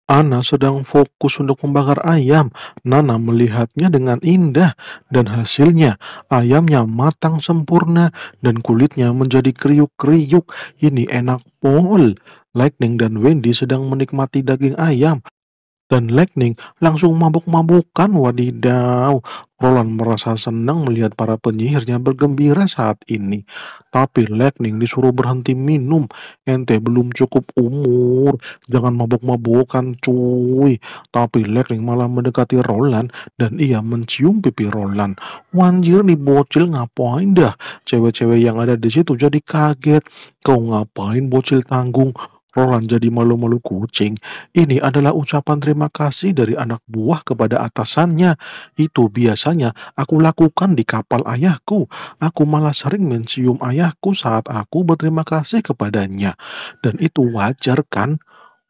Speaker 1: Ana sedang fokus untuk membakar ayam. Nana melihatnya dengan indah dan hasilnya ayamnya matang sempurna dan kulitnya menjadi kriuk-kriuk. Ini enak pol. Lightning dan Wendy sedang menikmati daging ayam dan Lightning langsung mabuk-mabukan. Wadidaw, Roland merasa senang melihat para penyihirnya bergembira saat ini. Tapi Lightning disuruh berhenti minum. Ente belum cukup umur, jangan mabuk-mabukan cuy. Tapi Lightning malah mendekati Roland dan ia mencium pipi Roland. Wanjir nih bocil ngapain dah? Cewek-cewek yang ada di situ jadi kaget. Kau ngapain bocil tanggung? Roland jadi malu-malu kucing. Ini adalah ucapan terima kasih dari anak buah kepada atasannya. Itu biasanya aku lakukan di kapal ayahku. Aku malah sering mencium ayahku saat aku berterima kasih kepadanya. Dan itu wajar kan?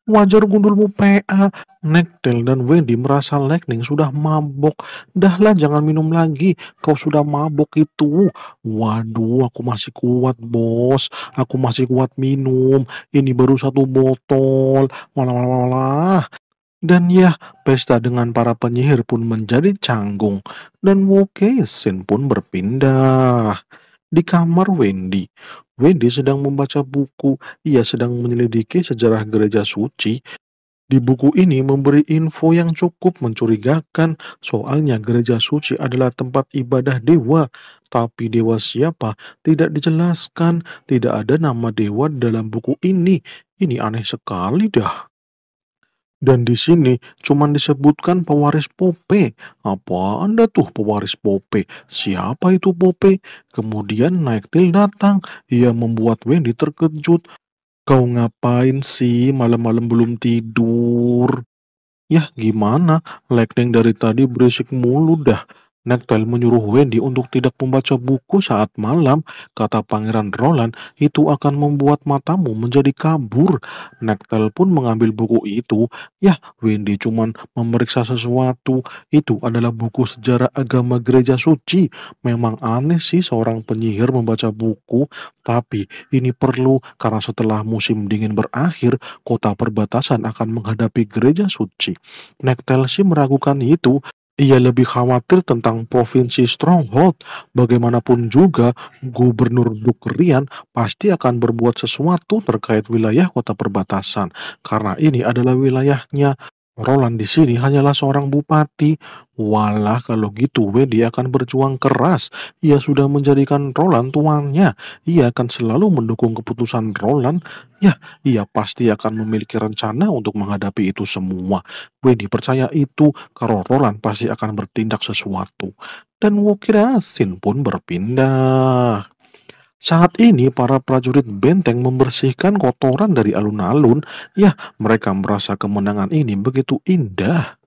Speaker 1: Wajar gundulmu PA. Nektel dan Wendy merasa Lightning sudah mabok. Dahlah jangan minum lagi, kau sudah mabok itu. Waduh, aku masih kuat bos. Aku masih kuat minum. Ini baru satu botol. Malah, malah, malah. Dan ya, pesta dengan para penyihir pun menjadi canggung. Dan Wokesin pun berpindah di kamar Wendy. Wendy sedang membaca buku. Ia sedang menyelidiki sejarah gereja suci. Di buku ini memberi info yang cukup mencurigakan, soalnya gereja suci adalah tempat ibadah dewa, tapi dewa siapa tidak dijelaskan, tidak ada nama dewa dalam buku ini. Ini aneh sekali dah. Dan di sini cuman disebutkan pewaris Pope. Apa Anda tuh pewaris Pope? Siapa itu Pope? Kemudian Naiktil datang. Ia membuat Wendy terkejut. Kau ngapain sih malam-malam belum tidur? Yah gimana? Lightning dari tadi berisik mulu dah. Nektel menyuruh Wendy untuk tidak membaca buku saat malam, kata Pangeran Roland, itu akan membuat matamu menjadi kabur. Nektel pun mengambil buku itu. Ya, Wendy cuman memeriksa sesuatu. Itu adalah buku sejarah agama gereja suci. Memang aneh sih seorang penyihir membaca buku, tapi ini perlu karena setelah musim dingin berakhir, kota perbatasan akan menghadapi gereja suci. Nektel sih meragukan itu, ia lebih khawatir tentang provinsi Stronghold. Bagaimanapun juga, Gubernur Duke Rian pasti akan berbuat sesuatu terkait wilayah kota perbatasan, karena ini adalah wilayahnya. Roland di sini hanyalah seorang bupati. Walah kalau gitu Wendy akan berjuang keras. Ia sudah menjadikan Roland tuannya. Ia akan selalu mendukung keputusan Roland. Ya, ia pasti akan memiliki rencana untuk menghadapi itu semua. Wendy percaya itu kalau Roland pasti akan bertindak sesuatu. Dan Wokirasin pun berpindah. Saat ini para prajurit benteng membersihkan kotoran dari alun-alun. Ya, mereka merasa kemenangan ini begitu indah.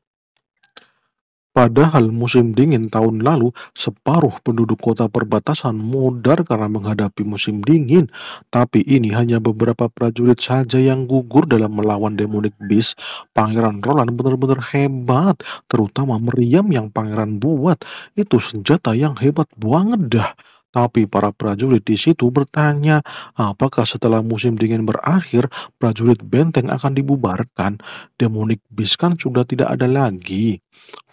Speaker 1: Padahal musim dingin tahun lalu, separuh penduduk kota perbatasan modar karena menghadapi musim dingin. Tapi ini hanya beberapa prajurit saja yang gugur dalam melawan demonic beast. Pangeran Roland benar-benar hebat, terutama meriam yang pangeran buat. Itu senjata yang hebat banget dah. Tapi para prajurit di situ bertanya, apakah setelah musim dingin berakhir, prajurit benteng akan dibubarkan? Demonik Biskan sudah tidak ada lagi.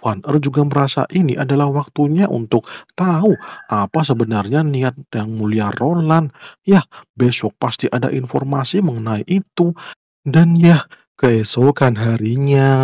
Speaker 1: Van Er juga merasa ini adalah waktunya untuk tahu apa sebenarnya niat yang mulia Roland. Ya, besok pasti ada informasi mengenai itu. Dan ya, keesokan harinya.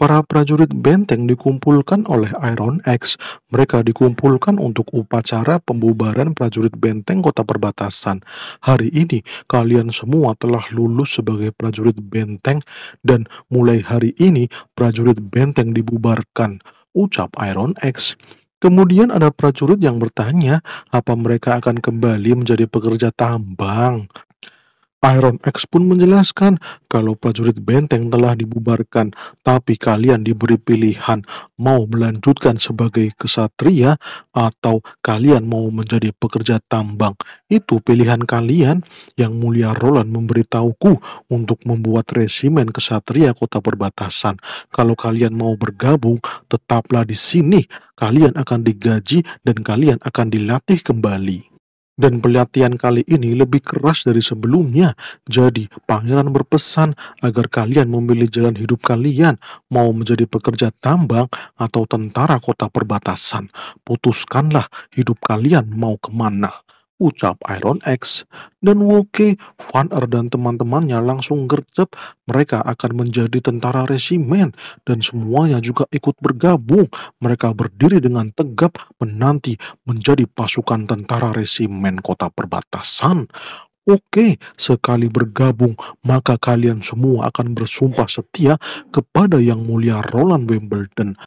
Speaker 1: Para prajurit benteng dikumpulkan oleh Iron X. Mereka dikumpulkan untuk upacara pembubaran prajurit benteng kota perbatasan. Hari ini, kalian semua telah lulus sebagai prajurit benteng, dan mulai hari ini, prajurit benteng dibubarkan, ucap Iron X. Kemudian ada prajurit yang bertanya, apa mereka akan kembali menjadi pekerja tambang? Iron X pun menjelaskan kalau prajurit benteng telah dibubarkan, tapi kalian diberi pilihan mau melanjutkan sebagai kesatria atau kalian mau menjadi pekerja tambang. Itu pilihan kalian yang mulia Roland memberitahuku untuk membuat resimen kesatria kota perbatasan. Kalau kalian mau bergabung, tetaplah di sini. Kalian akan digaji dan kalian akan dilatih kembali. Dan pelatihan kali ini lebih keras dari sebelumnya. Jadi, pangeran berpesan agar kalian memilih jalan hidup kalian, mau menjadi pekerja tambang atau tentara kota perbatasan. Putuskanlah hidup kalian mau kemana ucap Iron X, dan Woke, Van Er dan teman-temannya langsung gercep mereka akan menjadi tentara resimen dan semuanya juga ikut bergabung. Mereka berdiri dengan tegap menanti menjadi pasukan tentara resimen kota perbatasan. Oke, sekali bergabung, maka kalian semua akan bersumpah setia kepada Yang Mulia Roland Wimbledon.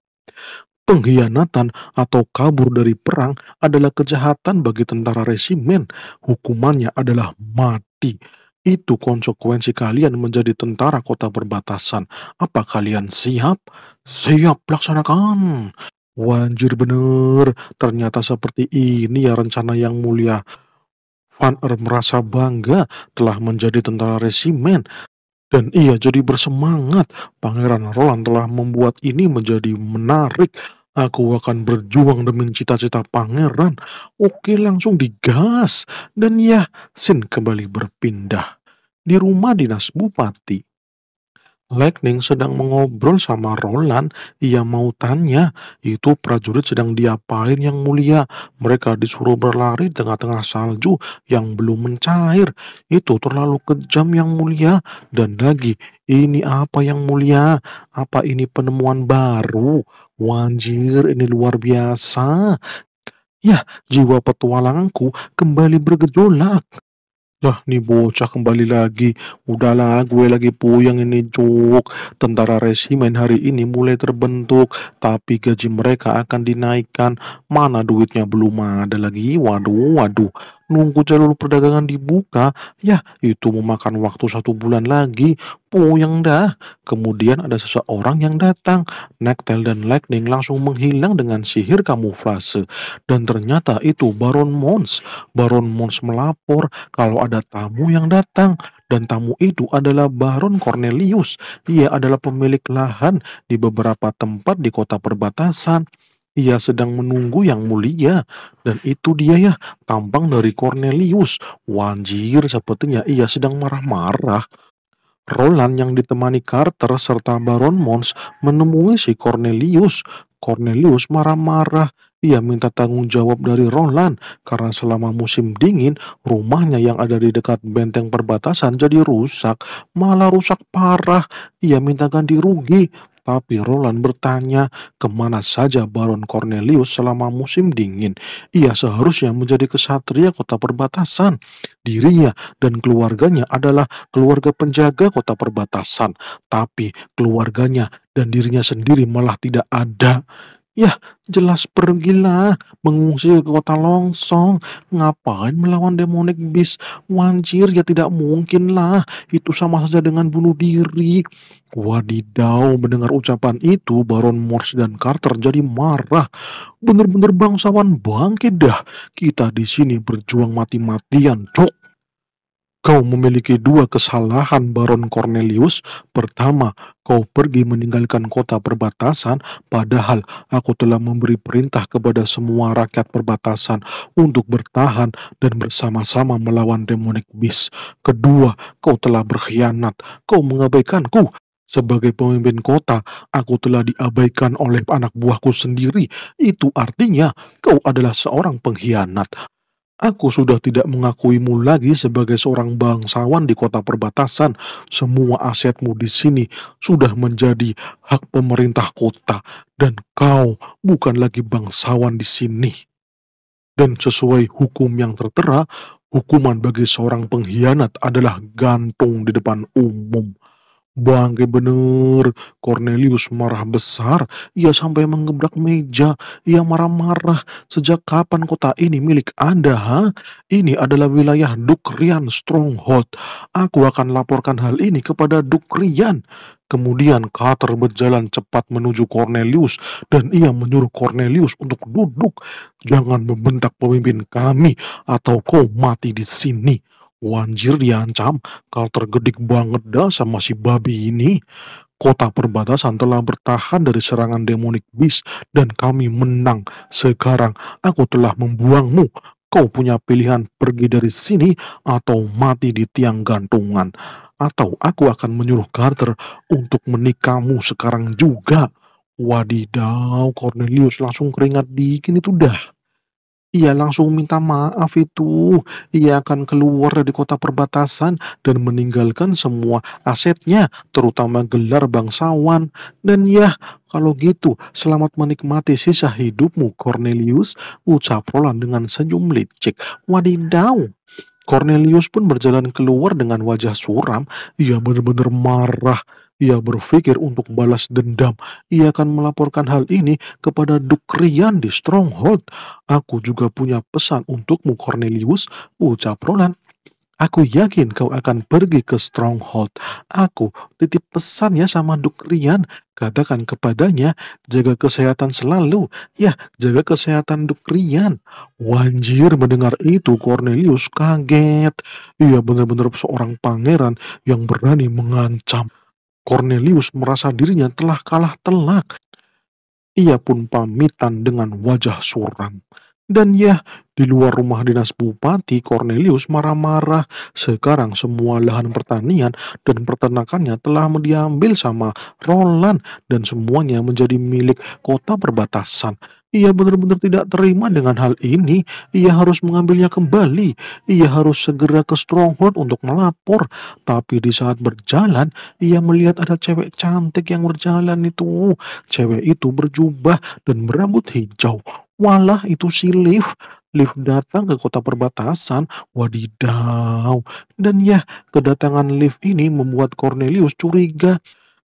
Speaker 1: Pengkhianatan atau kabur dari perang adalah kejahatan bagi tentara resimen. Hukumannya adalah mati. Itu konsekuensi kalian menjadi tentara kota perbatasan. Apa kalian siap? Siap laksanakan. Wanjir bener, ternyata seperti ini ya rencana yang mulia. Van Er merasa bangga telah menjadi tentara resimen. Dan ia jadi bersemangat. Pangeran Roland telah membuat ini menjadi menarik. Aku akan berjuang demi cita-cita pangeran. Oke langsung digas. Dan ya, Sin kembali berpindah. Di rumah dinas bupati. Lightning sedang mengobrol sama Roland. Ia mau tanya, itu prajurit sedang diapain yang mulia? Mereka disuruh berlari tengah-tengah salju yang belum mencair. Itu terlalu kejam yang mulia. Dan lagi, ini apa yang mulia? Apa ini penemuan baru? Wanjir, ini luar biasa. Ya, jiwa petualanganku kembali bergejolak. Nah, nih bocah kembali lagi. Udahlah, gue lagi puyeng ini, cuk. Tentara resimen hari ini mulai terbentuk, tapi gaji mereka akan dinaikkan. Mana duitnya belum ada lagi? Waduh, waduh nunggu jalur perdagangan dibuka, ya itu memakan waktu satu bulan lagi. Puyeng dah. Kemudian ada seseorang yang datang. Nektel dan Lightning langsung menghilang dengan sihir kamuflase. Dan ternyata itu Baron Mons. Baron Mons melapor kalau ada tamu yang datang. Dan tamu itu adalah Baron Cornelius. Ia adalah pemilik lahan di beberapa tempat di kota perbatasan. Ia sedang menunggu yang mulia, dan itu dia ya, tampang dari Cornelius. Wanjir, sepertinya ia sedang marah-marah. Roland yang ditemani Carter serta Baron Mons menemui si Cornelius. Cornelius marah-marah. Ia minta tanggung jawab dari Roland karena selama musim dingin rumahnya yang ada di dekat benteng perbatasan jadi rusak, malah rusak parah. Ia minta ganti rugi. Tapi Roland bertanya kemana saja Baron Cornelius selama musim dingin. Ia seharusnya menjadi kesatria kota perbatasan. Dirinya dan keluarganya adalah keluarga penjaga kota perbatasan. Tapi keluarganya dan dirinya sendiri malah tidak ada. Ya, jelas pergilah, mengungsi ke kota longsong. Ngapain melawan demonic bis? Wancir, ya tidak mungkin lah. Itu sama saja dengan bunuh diri. Wadidau, mendengar ucapan itu, Baron Morse dan Carter jadi marah. Bener-bener bangsawan bangkit dah. Kita di sini berjuang mati-matian, cok. Kau memiliki dua kesalahan, Baron Cornelius. Pertama, kau pergi meninggalkan kota perbatasan, padahal aku telah memberi perintah kepada semua rakyat perbatasan untuk bertahan dan bersama-sama melawan demonic beast. Kedua, kau telah berkhianat. Kau mengabaikanku. Sebagai pemimpin kota, aku telah diabaikan oleh anak buahku sendiri. Itu artinya kau adalah seorang pengkhianat. Aku sudah tidak mengakuimu lagi sebagai seorang bangsawan di kota perbatasan. Semua asetmu di sini sudah menjadi hak pemerintah kota, dan kau bukan lagi bangsawan di sini. Dan sesuai hukum yang tertera, hukuman bagi seorang pengkhianat adalah gantung di depan umum. Bangke bener, Cornelius marah besar. Ia sampai menggebrak meja. Ia marah-marah. Sejak kapan kota ini milik Anda, ha? Ini adalah wilayah Dukrian Stronghold. Aku akan laporkan hal ini kepada Dukrian. Kemudian Carter berjalan cepat menuju Cornelius dan ia menyuruh Cornelius untuk duduk. Jangan membentak pemimpin kami atau kau mati di sini. Wanjir diancam, kalau tergedik banget dah sama si babi ini. Kota perbatasan telah bertahan dari serangan demonik bis dan kami menang. Sekarang aku telah membuangmu. Kau punya pilihan pergi dari sini atau mati di tiang gantungan. Atau aku akan menyuruh Carter untuk menikamu sekarang juga. Wadidaw, Cornelius langsung keringat dingin itu dah. Ia langsung minta maaf itu. Ia akan keluar dari kota perbatasan dan meninggalkan semua asetnya, terutama gelar bangsawan. Dan ya, kalau gitu, selamat menikmati sisa hidupmu, Cornelius, ucap Roland dengan senyum licik. Wadidaw, Cornelius pun berjalan keluar dengan wajah suram. Ia benar-benar marah. Ia berpikir untuk balas dendam. Ia akan melaporkan hal ini kepada Dukrian di Stronghold. Aku juga punya pesan untukmu, Cornelius, ucap Ronan. Aku yakin kau akan pergi ke Stronghold. Aku titip pesannya sama Duk Rian. Katakan kepadanya, jaga kesehatan selalu. Ya, jaga kesehatan Duk Rian. Wanjir mendengar itu Cornelius kaget. Ia benar-benar seorang pangeran yang berani mengancam. Cornelius merasa dirinya telah kalah telak. Ia pun pamitan dengan wajah suram. Dan ya, di luar rumah dinas bupati, Cornelius marah-marah. Sekarang semua lahan pertanian dan peternakannya telah diambil sama Roland dan semuanya menjadi milik kota perbatasan. Ia benar-benar tidak terima dengan hal ini. Ia harus mengambilnya kembali. Ia harus segera ke Stronghold untuk melapor. Tapi di saat berjalan, ia melihat ada cewek cantik yang berjalan itu. Cewek itu berjubah dan berambut hijau. Walah itu si Liv. Liv datang ke kota perbatasan, wadidaw. Dan ya, kedatangan Liv ini membuat Cornelius curiga.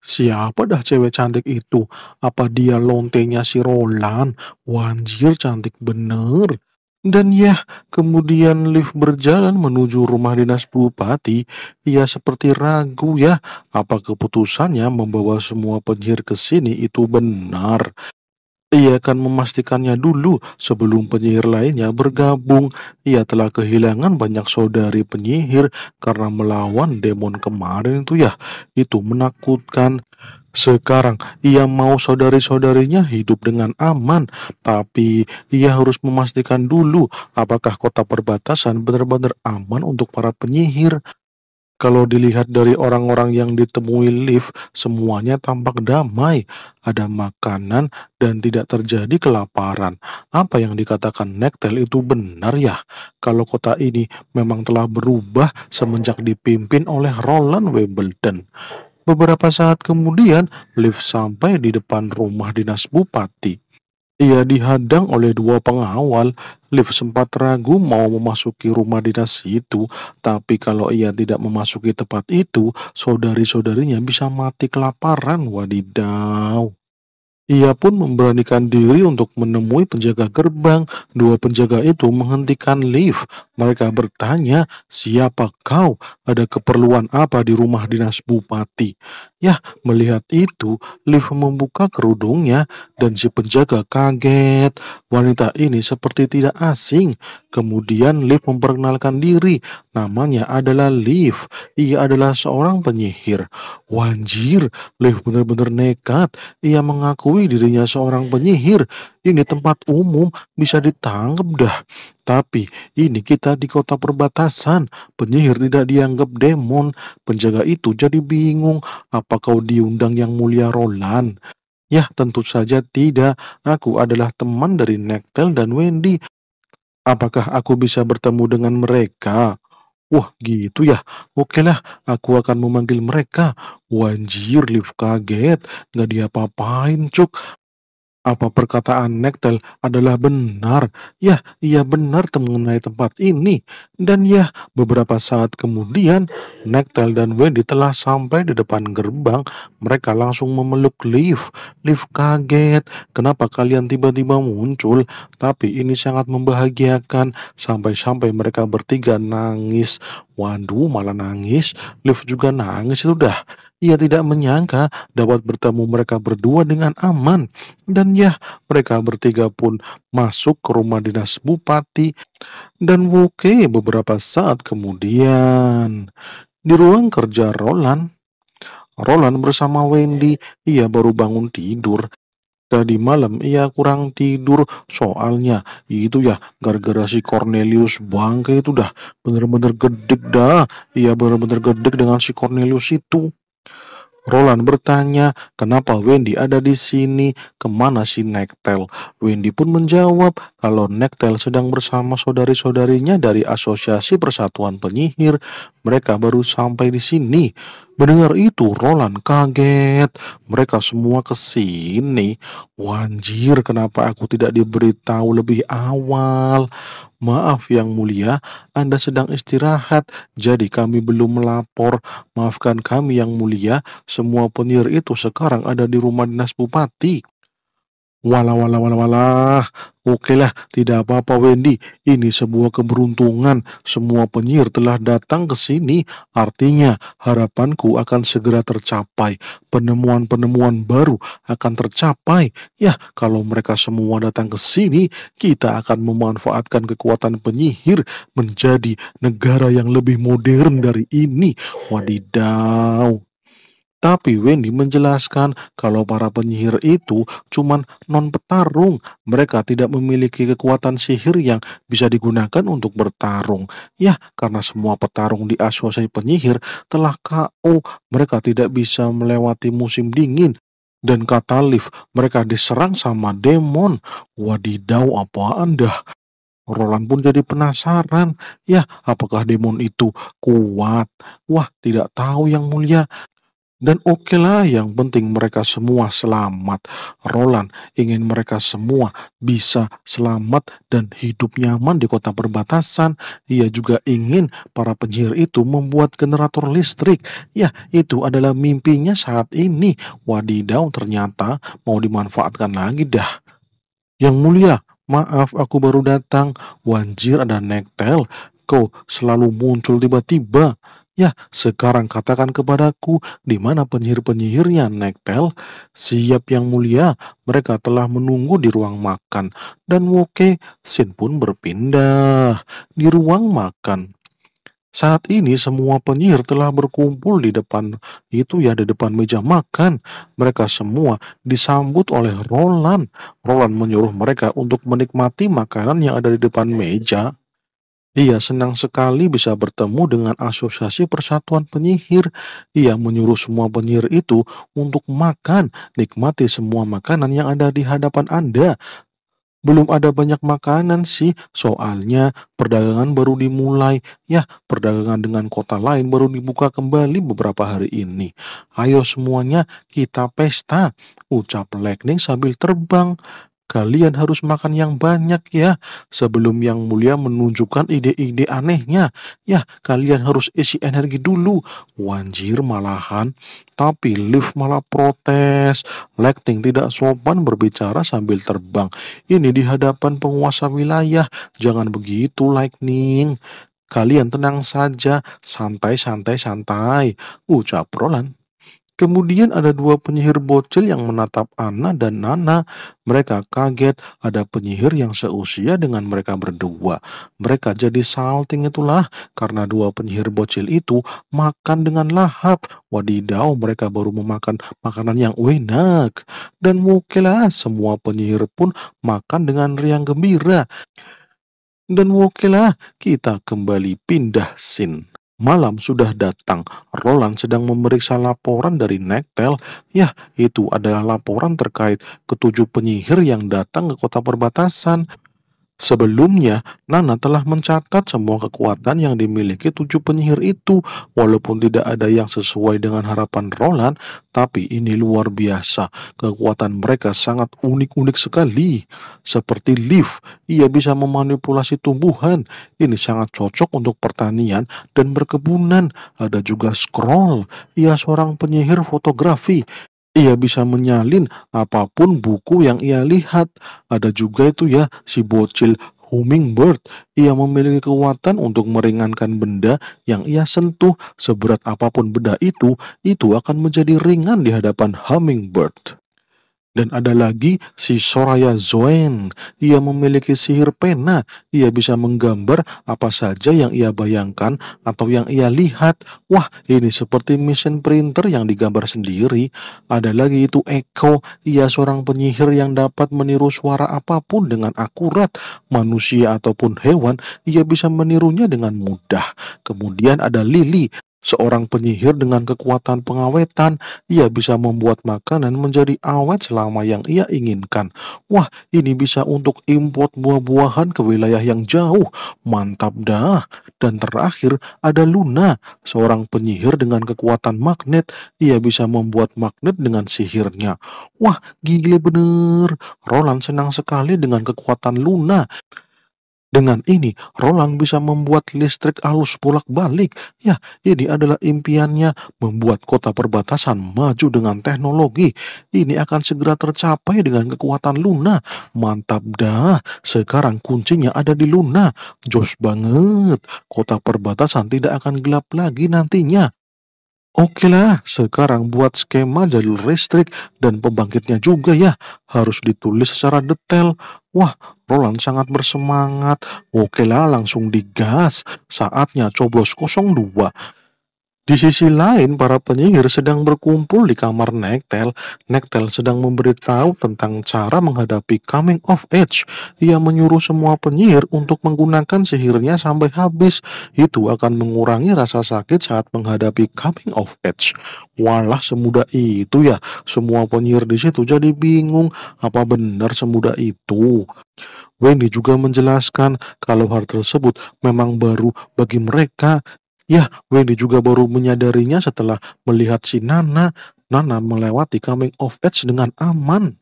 Speaker 1: Siapa dah cewek cantik itu? Apa dia lontenya si Roland? Wanjir cantik bener. Dan ya, kemudian lift berjalan menuju rumah dinas bupati. Ia seperti ragu ya, apa keputusannya membawa semua penyihir ke sini itu benar. Ia akan memastikannya dulu sebelum penyihir lainnya bergabung. Ia telah kehilangan banyak saudari penyihir karena melawan demon kemarin itu ya. Itu menakutkan. Sekarang ia mau saudari-saudarinya hidup dengan aman, tapi ia harus memastikan dulu apakah kota perbatasan benar-benar aman untuk para penyihir. Kalau dilihat dari orang-orang yang ditemui lift, semuanya tampak damai, ada makanan, dan tidak terjadi kelaparan. Apa yang dikatakan Nektel itu benar ya? Kalau kota ini memang telah berubah semenjak dipimpin oleh Roland Wimbledon. Beberapa saat kemudian, lift sampai di depan rumah dinas bupati. Ia dihadang oleh dua pengawal. Liv sempat ragu mau memasuki rumah dinas itu, tapi kalau ia tidak memasuki tempat itu, saudari-saudarinya bisa mati kelaparan. Wadidaw. Ia pun memberanikan diri untuk menemui penjaga gerbang. Dua penjaga itu menghentikan lift mereka bertanya, siapa kau? Ada keperluan apa di rumah dinas bupati? Yah, melihat itu, Liv membuka kerudungnya dan si penjaga kaget. Wanita ini seperti tidak asing. Kemudian Liv memperkenalkan diri. Namanya adalah Liv. Ia adalah seorang penyihir. Wanjir, Liv benar-benar nekat. Ia mengakui dirinya seorang penyihir ini tempat umum bisa ditangkap dah. Tapi ini kita di kota perbatasan, penyihir tidak dianggap demon. Penjaga itu jadi bingung, apa kau diundang yang mulia Roland? Ya, tentu saja tidak. Aku adalah teman dari Nektel dan Wendy. Apakah aku bisa bertemu dengan mereka? Wah gitu ya, oke lah aku akan memanggil mereka. Wanjir, Liv kaget, gak diapa-apain cuk. Apa perkataan Nektel adalah benar? Ya, ia benar mengenai tempat ini. Dan ya, beberapa saat kemudian, Nektel dan Wendy telah sampai di depan gerbang. Mereka langsung memeluk Liv. Liv kaget, kenapa kalian tiba-tiba muncul? Tapi ini sangat membahagiakan, sampai-sampai mereka bertiga nangis. Waduh, malah nangis. Liv juga nangis itu dah. Ia tidak menyangka dapat bertemu mereka berdua dengan aman. Dan ya, mereka bertiga pun masuk ke rumah dinas bupati. Dan oke beberapa saat kemudian. Di ruang kerja Roland, Roland bersama Wendy, ia baru bangun tidur. Tadi malam ia kurang tidur soalnya itu ya gara-gara si Cornelius bangke itu dah bener-bener gedek dah. Ia bener-bener gedek dengan si Cornelius itu. Roland bertanya, kenapa Wendy ada di sini? Kemana si Nektel? Wendy pun menjawab, kalau Nektel sedang bersama saudari-saudarinya dari Asosiasi Persatuan Penyihir. Mereka baru sampai di sini. Mendengar itu, Roland kaget. Mereka semua ke sini. Wanjir, kenapa aku tidak diberitahu lebih awal? Maaf yang mulia, Anda sedang istirahat, jadi kami belum melapor. Maafkan kami yang mulia, semua penyihir itu sekarang ada di rumah dinas bupati. Walah, walah, walah, walah. Oke lah, tidak apa-apa Wendy. Ini sebuah keberuntungan. Semua penyihir telah datang ke sini. Artinya, harapanku akan segera tercapai. Penemuan-penemuan baru akan tercapai. Ya, kalau mereka semua datang ke sini, kita akan memanfaatkan kekuatan penyihir menjadi negara yang lebih modern dari ini. Wadidaw. Tapi Wendy menjelaskan kalau para penyihir itu cuman non petarung. Mereka tidak memiliki kekuatan sihir yang bisa digunakan untuk bertarung. Ya, karena semua petarung di asosiasi penyihir telah KO. Mereka tidak bisa melewati musim dingin. Dan kata Liv, mereka diserang sama demon. Wadidaw, apa anda? Roland pun jadi penasaran. Ya, apakah demon itu kuat? Wah, tidak tahu yang mulia. Dan oke okay lah yang penting mereka semua selamat. Roland ingin mereka semua bisa selamat dan hidup nyaman di kota perbatasan. Ia juga ingin para penyihir itu membuat generator listrik. Ya itu adalah mimpinya saat ini. Wadidaw ternyata mau dimanfaatkan lagi dah. Yang mulia, Maaf, aku baru datang. Wanjir ada nektel. Kau selalu muncul tiba-tiba. Ya, sekarang katakan kepadaku di mana penyihir-penyihirnya, Nektel. Siap yang mulia, mereka telah menunggu di ruang makan. Dan Woke, Sin pun berpindah di ruang makan. Saat ini semua penyihir telah berkumpul di depan itu ya di depan meja makan. Mereka semua disambut oleh Roland. Roland menyuruh mereka untuk menikmati makanan yang ada di depan meja. Ia senang sekali bisa bertemu dengan Asosiasi Persatuan Penyihir. Ia menyuruh semua penyihir itu untuk makan, nikmati semua makanan yang ada di hadapan Anda. Belum ada banyak makanan sih, soalnya perdagangan baru dimulai. Ya, perdagangan dengan kota lain baru dibuka kembali beberapa hari ini. Ayo semuanya, kita pesta, ucap Lightning sambil terbang. Kalian harus makan yang banyak ya, sebelum yang mulia menunjukkan ide-ide anehnya. Ya, kalian harus isi energi dulu. Wanjir malahan, tapi lift malah protes. lighting tidak sopan berbicara sambil terbang. Ini di hadapan penguasa wilayah. Jangan begitu, Lightning. Kalian tenang saja, santai-santai-santai. Ucap Roland. Kemudian ada dua penyihir bocil yang menatap Anna dan Nana. Mereka kaget ada penyihir yang seusia dengan mereka berdua. Mereka jadi salting itulah karena dua penyihir bocil itu makan dengan lahap. Wadidaw mereka baru memakan makanan yang enak. Dan mukilah semua penyihir pun makan dengan riang gembira. Dan mukilah kita kembali pindah sin. Malam sudah datang. Roland sedang memeriksa laporan dari Nektel. Yah, itu adalah laporan terkait ketujuh penyihir yang datang ke kota perbatasan. Sebelumnya, Nana telah mencatat semua kekuatan yang dimiliki tujuh penyihir itu. Walaupun tidak ada yang sesuai dengan harapan Roland, tapi ini luar biasa. Kekuatan mereka sangat unik-unik sekali. Seperti Leaf, ia bisa memanipulasi tumbuhan. Ini sangat cocok untuk pertanian dan berkebunan. Ada juga Scroll, ia seorang penyihir fotografi. Ia bisa menyalin apapun buku yang ia lihat. Ada juga itu ya si bocil hummingbird. Ia memiliki kekuatan untuk meringankan benda yang ia sentuh. Seberat apapun benda itu, itu akan menjadi ringan di hadapan hummingbird. Dan ada lagi si Soraya Zoen. Ia memiliki sihir pena. Ia bisa menggambar apa saja yang ia bayangkan atau yang ia lihat. Wah, ini seperti mesin printer yang digambar sendiri. Ada lagi itu Eko. Ia seorang penyihir yang dapat meniru suara apapun dengan akurat. Manusia ataupun hewan, ia bisa menirunya dengan mudah. Kemudian ada Lily. Seorang penyihir dengan kekuatan pengawetan, ia bisa membuat makanan menjadi awet selama yang ia inginkan. Wah, ini bisa untuk import buah-buahan ke wilayah yang jauh. Mantap dah. Dan terakhir ada Luna, seorang penyihir dengan kekuatan magnet. Ia bisa membuat magnet dengan sihirnya. Wah, gile bener. Roland senang sekali dengan kekuatan Luna. Dengan ini, Roland bisa membuat listrik alus bolak-balik. Ya, ini adalah impiannya membuat kota perbatasan maju dengan teknologi. Ini akan segera tercapai dengan kekuatan Luna. Mantap dah, sekarang kuncinya ada di Luna. Jos banget, kota perbatasan tidak akan gelap lagi nantinya. Oke okay lah, sekarang buat skema jalur listrik dan pembangkitnya juga ya. Harus ditulis secara detail. Wah, Roland sangat bersemangat. Oke okay lah, langsung digas. Saatnya coblos 02. Di sisi lain, para penyihir sedang berkumpul di kamar Nektel. Nektel sedang memberitahu tentang cara menghadapi coming of age. Ia menyuruh semua penyihir untuk menggunakan sihirnya sampai habis. Itu akan mengurangi rasa sakit saat menghadapi coming of age. Walah semudah itu ya. Semua penyihir di situ jadi bingung. Apa benar semudah itu? Wendy juga menjelaskan kalau hal tersebut memang baru bagi mereka Ya, Wendy juga baru menyadarinya setelah melihat si Nana. Nana melewati coming of age dengan aman.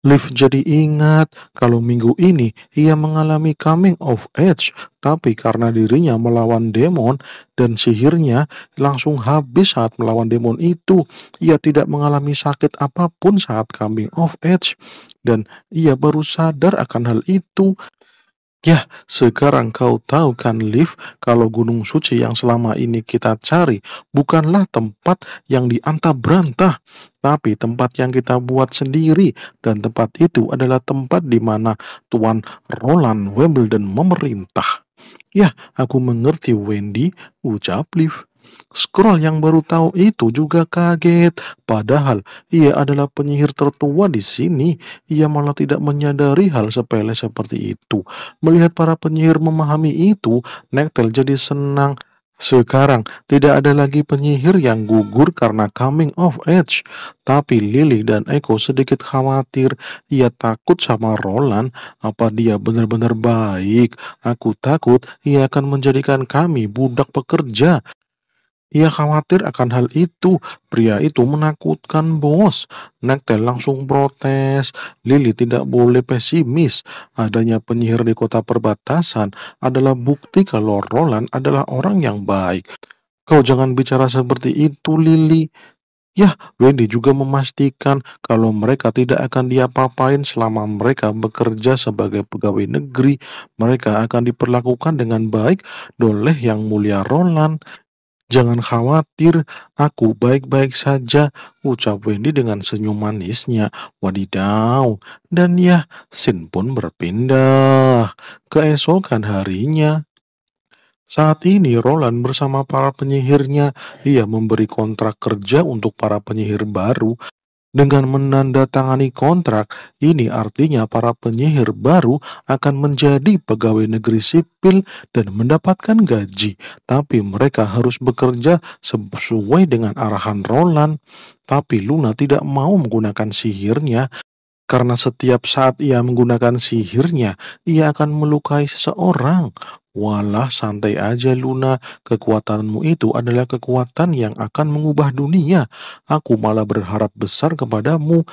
Speaker 1: Liv jadi ingat kalau minggu ini ia mengalami coming of age, tapi karena dirinya melawan demon dan sihirnya langsung habis saat melawan demon itu, ia tidak mengalami sakit apapun saat coming of age dan ia baru sadar akan hal itu Ya, sekarang kau tahu kan, Liv, kalau gunung suci yang selama ini kita cari bukanlah tempat yang diantar berantah, tapi tempat yang kita buat sendiri dan tempat itu adalah tempat di mana Tuan Roland Wimbledon memerintah. Ya, aku mengerti Wendy, ucap Liv. Scroll yang baru tahu itu juga kaget. Padahal ia adalah penyihir tertua di sini. Ia malah tidak menyadari hal sepele seperti itu. Melihat para penyihir memahami itu, Nektel jadi senang. Sekarang tidak ada lagi penyihir yang gugur karena coming of age. Tapi Lily dan Eko sedikit khawatir. Ia takut sama Roland. Apa dia benar-benar baik? Aku takut ia akan menjadikan kami budak pekerja. Ia khawatir akan hal itu. Pria itu menakutkan bos. Nektel langsung protes. Lili tidak boleh pesimis. Adanya penyihir di kota perbatasan adalah bukti kalau Roland adalah orang yang baik. Kau jangan bicara seperti itu, Lili. Ya, Wendy juga memastikan kalau mereka tidak akan diapa-apain selama mereka bekerja sebagai pegawai negeri. Mereka akan diperlakukan dengan baik oleh Yang Mulia Roland. Jangan khawatir, aku baik-baik saja, ucap Wendy dengan senyum manisnya. Wadidaw, dan ya, Sin pun berpindah. Keesokan harinya, saat ini Roland bersama para penyihirnya, ia memberi kontrak kerja untuk para penyihir baru dengan menandatangani kontrak, ini artinya para penyihir baru akan menjadi pegawai negeri sipil dan mendapatkan gaji, tapi mereka harus bekerja sesuai dengan arahan Roland. Tapi Luna tidak mau menggunakan sihirnya karena setiap saat ia menggunakan sihirnya, ia akan melukai seseorang. Walah santai aja Luna, kekuatanmu itu adalah kekuatan yang akan mengubah dunia. Aku malah berharap besar kepadamu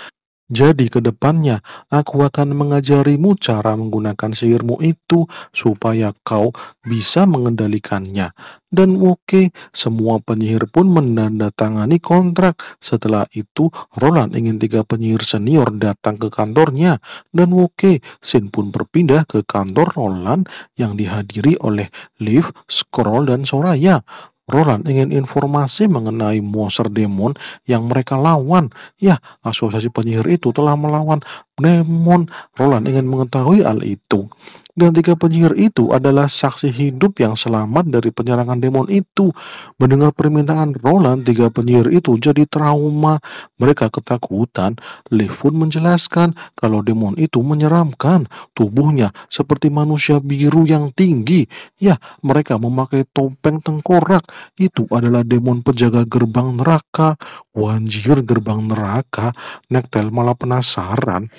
Speaker 1: jadi ke depannya aku akan mengajarimu cara menggunakan sihirmu itu supaya kau bisa mengendalikannya. Dan oke, okay, semua penyihir pun menandatangani kontrak. Setelah itu, Roland ingin tiga penyihir senior datang ke kantornya. Dan oke, okay, Sin pun berpindah ke kantor Roland yang dihadiri oleh Liv, Scroll, dan Soraya. Roland ingin informasi mengenai monster demon yang mereka lawan. Ya, asosiasi penyihir itu telah melawan demon. Roland ingin mengetahui hal itu dan tiga penyihir itu adalah saksi hidup yang selamat dari penyerangan demon itu. Mendengar permintaan Roland, tiga penyihir itu jadi trauma. Mereka ketakutan. Liv pun menjelaskan kalau demon itu menyeramkan. Tubuhnya seperti manusia biru yang tinggi. Ya, mereka memakai topeng tengkorak. Itu adalah demon penjaga gerbang neraka. Wanjir gerbang neraka. Nektel malah penasaran.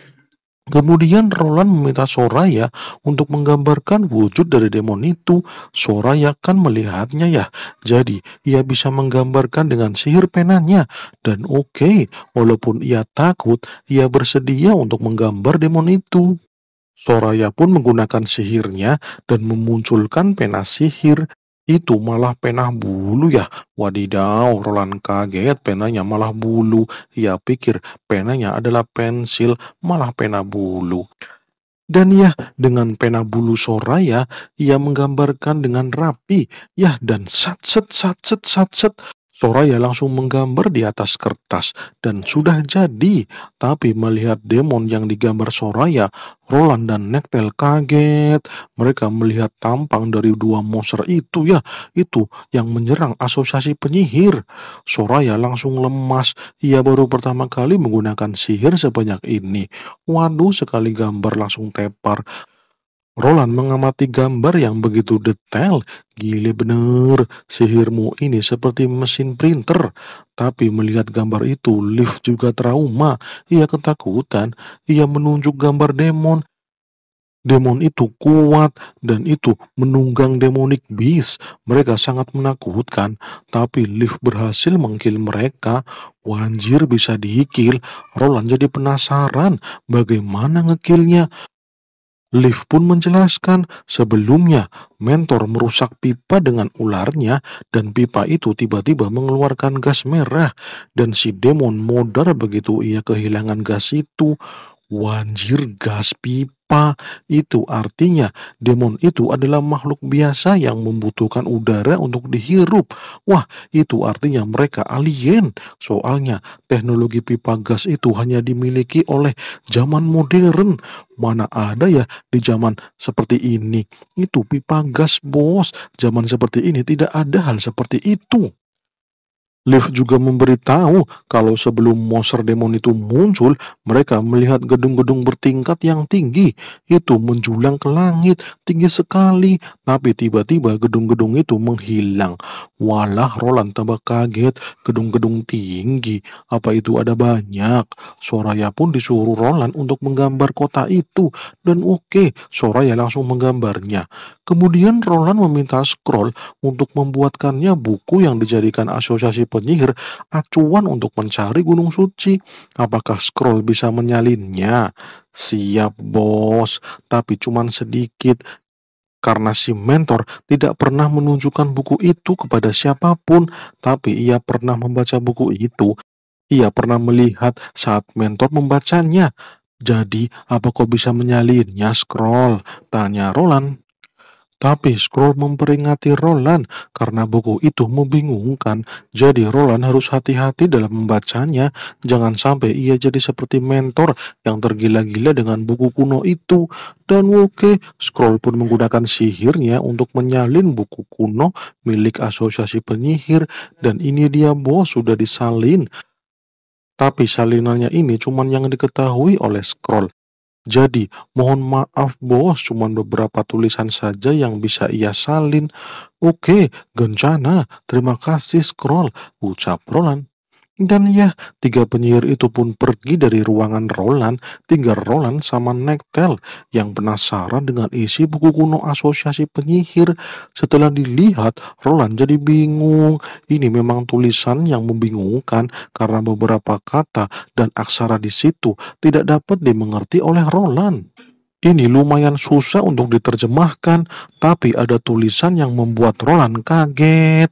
Speaker 1: Kemudian Roland meminta Soraya untuk menggambarkan wujud dari demon itu. Soraya kan melihatnya ya, jadi ia bisa menggambarkan dengan sihir penanya. Dan oke, okay, walaupun ia takut, ia bersedia untuk menggambar demon itu. Soraya pun menggunakan sihirnya dan memunculkan pena sihir itu malah pena bulu ya. Wadidaw, Roland kaget penanya malah bulu. Ia pikir penanya adalah pensil, malah pena bulu. Dan ya, dengan pena bulu Soraya, ia menggambarkan dengan rapi. Ya, dan sat set sat set sat set Soraya langsung menggambar di atas kertas dan sudah jadi. Tapi melihat demon yang digambar Soraya, Roland dan Nektel kaget. Mereka melihat tampang dari dua monster itu ya, itu yang menyerang asosiasi penyihir. Soraya langsung lemas. Ia baru pertama kali menggunakan sihir sebanyak ini. Waduh, sekali gambar langsung tepar. Roland mengamati gambar yang begitu detail. Gile bener, sihirmu ini seperti mesin printer. Tapi melihat gambar itu, Liv juga trauma. Ia ketakutan, ia menunjuk gambar demon. Demon itu kuat dan itu menunggang demonic beast. Mereka sangat menakutkan, tapi Liv berhasil mengkil mereka. Wanjir bisa dikil. Roland jadi penasaran bagaimana ngekilnya. Liv pun menjelaskan sebelumnya mentor merusak pipa dengan ularnya dan pipa itu tiba-tiba mengeluarkan gas merah dan si demon modar begitu ia kehilangan gas itu. Wanjir gas pipa apa itu artinya demon itu adalah makhluk biasa yang membutuhkan udara untuk dihirup. Wah, itu artinya mereka alien. Soalnya teknologi pipa gas itu hanya dimiliki oleh zaman modern. Mana ada ya di zaman seperti ini. Itu pipa gas, Bos. Zaman seperti ini tidak ada hal seperti itu. Liv juga memberitahu kalau sebelum monster demon itu muncul, mereka melihat gedung-gedung bertingkat yang tinggi. Itu menjulang ke langit, tinggi sekali. Tapi tiba-tiba gedung-gedung itu menghilang. Walah Roland tambah kaget, gedung-gedung tinggi. Apa itu ada banyak? Soraya pun disuruh Roland untuk menggambar kota itu. Dan oke, okay, Soraya langsung menggambarnya. Kemudian Roland meminta scroll untuk membuatkannya buku yang dijadikan asosiasi penyihir acuan untuk mencari gunung suci. Apakah scroll bisa menyalinnya? Siap bos, tapi cuman sedikit karena si mentor tidak pernah menunjukkan buku itu kepada siapapun, tapi ia pernah membaca buku itu. Ia pernah melihat saat mentor membacanya. Jadi, apa kau bisa menyalinnya scroll? Tanya Roland. Tapi Scroll memperingati Roland karena buku itu membingungkan, jadi Roland harus hati-hati dalam membacanya. Jangan sampai ia jadi seperti mentor yang tergila-gila dengan buku kuno itu. Dan oke, Scroll pun menggunakan sihirnya untuk menyalin buku kuno milik asosiasi penyihir dan ini dia bos sudah disalin. Tapi salinannya ini cuman yang diketahui oleh Scroll. Jadi, mohon maaf bos, cuma beberapa tulisan saja yang bisa ia salin. Oke, Gencana, terima kasih scroll, ucap Roland. Dan ya, tiga penyihir itu pun pergi dari ruangan Roland, Tinggal Roland sama Nektel yang penasaran dengan isi buku kuno asosiasi penyihir. Setelah dilihat, Roland jadi bingung. Ini memang tulisan yang membingungkan karena beberapa kata dan aksara di situ tidak dapat dimengerti oleh Roland. Ini lumayan susah untuk diterjemahkan, tapi ada tulisan yang membuat Roland kaget.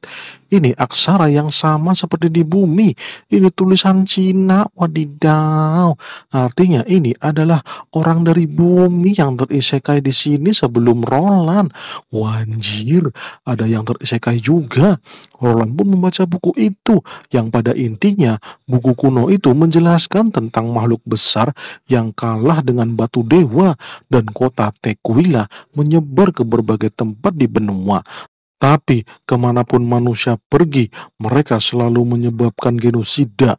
Speaker 1: Ini aksara yang sama seperti di bumi. Ini tulisan Cina, wadidaw. Artinya ini adalah orang dari bumi yang terisekai di sini sebelum Roland. Wanjir, ada yang terisekai juga. Roland pun membaca buku itu yang pada intinya buku kuno itu menjelaskan tentang makhluk besar yang kalah dengan batu dewa dan kota Tekuila menyebar ke berbagai tempat di benua. Tapi kemanapun manusia pergi, mereka selalu menyebabkan genosida.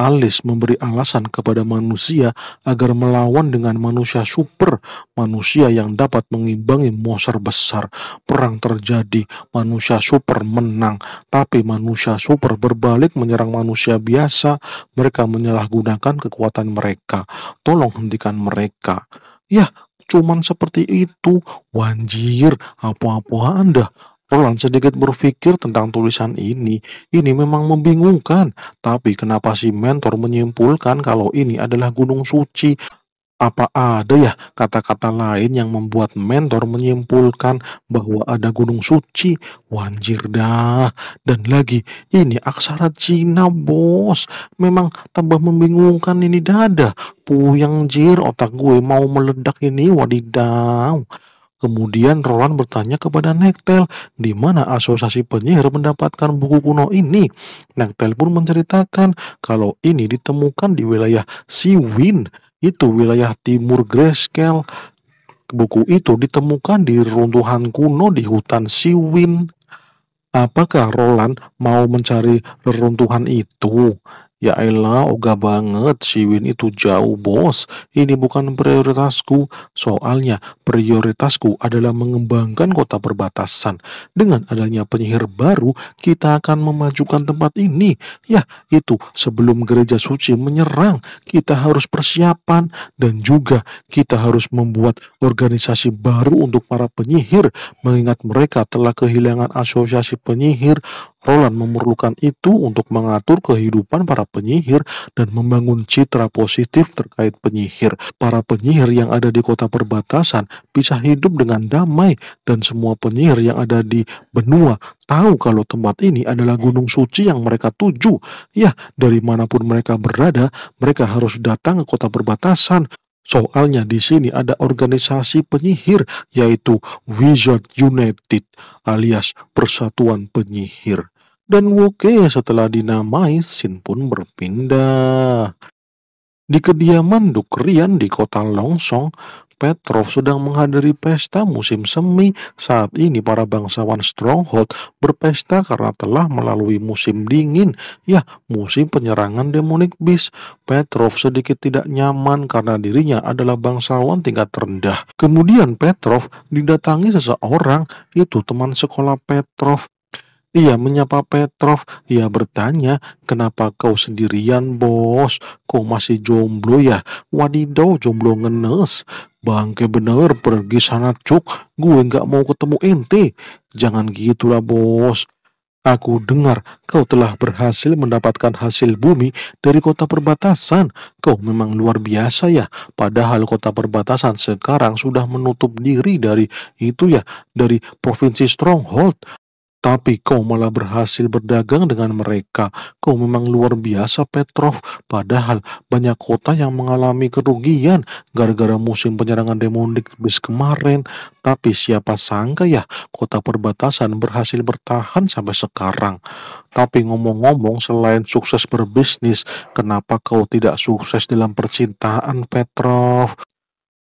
Speaker 1: Alis memberi alasan kepada manusia agar melawan dengan manusia super, manusia yang dapat mengimbangi monster besar. Perang terjadi, manusia super menang, tapi manusia super berbalik menyerang manusia biasa. Mereka menyalahgunakan kekuatan mereka. Tolong hentikan mereka. Yah, cuman seperti itu. Wanjir, apa-apa Anda? Roland sedikit berpikir tentang tulisan ini. Ini memang membingungkan. Tapi kenapa si mentor menyimpulkan kalau ini adalah gunung suci? Apa ada ya kata-kata lain yang membuat mentor menyimpulkan bahwa ada gunung suci? Wanjir dah. Dan lagi, ini aksara Cina, bos. Memang tambah membingungkan ini dada. Puyang jir, otak gue mau meledak ini, wadidaw. Kemudian Roland bertanya kepada Nektel, di mana asosiasi penyihir mendapatkan buku kuno ini? Nektel pun menceritakan kalau ini ditemukan di wilayah Siwin, itu wilayah timur Grayscale. Buku itu ditemukan di runtuhan kuno di hutan Siwin. Apakah Roland mau mencari reruntuhan itu? Ya elah, ogah banget si Win itu jauh bos. Ini bukan prioritasku. Soalnya prioritasku adalah mengembangkan kota perbatasan. Dengan adanya penyihir baru, kita akan memajukan tempat ini. Ya, itu sebelum gereja suci menyerang, kita harus persiapan dan juga kita harus membuat organisasi baru untuk para penyihir mengingat mereka telah kehilangan asosiasi penyihir Roland memerlukan itu untuk mengatur kehidupan para penyihir dan membangun citra positif terkait penyihir. Para penyihir yang ada di kota perbatasan bisa hidup dengan damai dan semua penyihir yang ada di benua tahu kalau tempat ini adalah gunung suci yang mereka tuju. Ya, dari manapun mereka berada, mereka harus datang ke kota perbatasan Soalnya di sini ada organisasi penyihir yaitu Wizard United alias Persatuan Penyihir. Dan Woke setelah dinamai sin pun berpindah. Di kediaman Dukrian di kota Longsong, Petrov sedang menghadiri pesta musim semi. Saat ini para bangsawan Stronghold berpesta karena telah melalui musim dingin, ya musim penyerangan demonic beast. Petrov sedikit tidak nyaman karena dirinya adalah bangsawan tingkat rendah. Kemudian Petrov didatangi seseorang, itu teman sekolah Petrov. Ia menyapa Petrov. Ia bertanya, kenapa kau sendirian, bos? Kau masih jomblo ya? Wadidaw, jomblo ngenes. Bangke bener, pergi sana, cuk. Gue nggak mau ketemu ente. Jangan gitulah, bos. Aku dengar kau telah berhasil mendapatkan hasil bumi dari kota perbatasan. Kau memang luar biasa ya. Padahal kota perbatasan sekarang sudah menutup diri dari itu ya, dari provinsi Stronghold tapi kau malah berhasil berdagang dengan mereka. Kau memang luar biasa, Petrov. Padahal banyak kota yang mengalami kerugian gara-gara musim penyerangan demonik bis kemarin. Tapi siapa sangka ya, kota perbatasan berhasil bertahan sampai sekarang. Tapi ngomong-ngomong, selain sukses berbisnis, kenapa kau tidak sukses dalam percintaan, Petrov?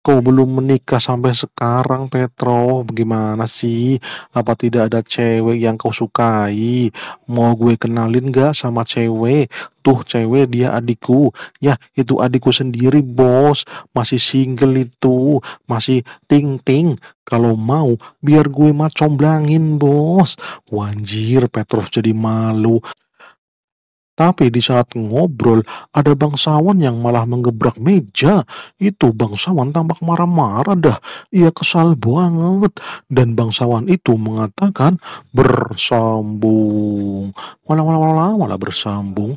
Speaker 1: kau belum menikah sampai sekarang Petro bagaimana sih apa tidak ada cewek yang kau sukai mau gue kenalin gak sama cewek tuh cewek dia adikku ya itu adikku sendiri bos masih single itu masih ting ting kalau mau biar gue mah bos wanjir Petrov jadi malu tapi di saat ngobrol, ada bangsawan yang malah mengebrak meja. Itu bangsawan tampak marah-marah dah. Ia kesal banget. Dan bangsawan itu mengatakan bersambung. Walau-walau malah bersambung.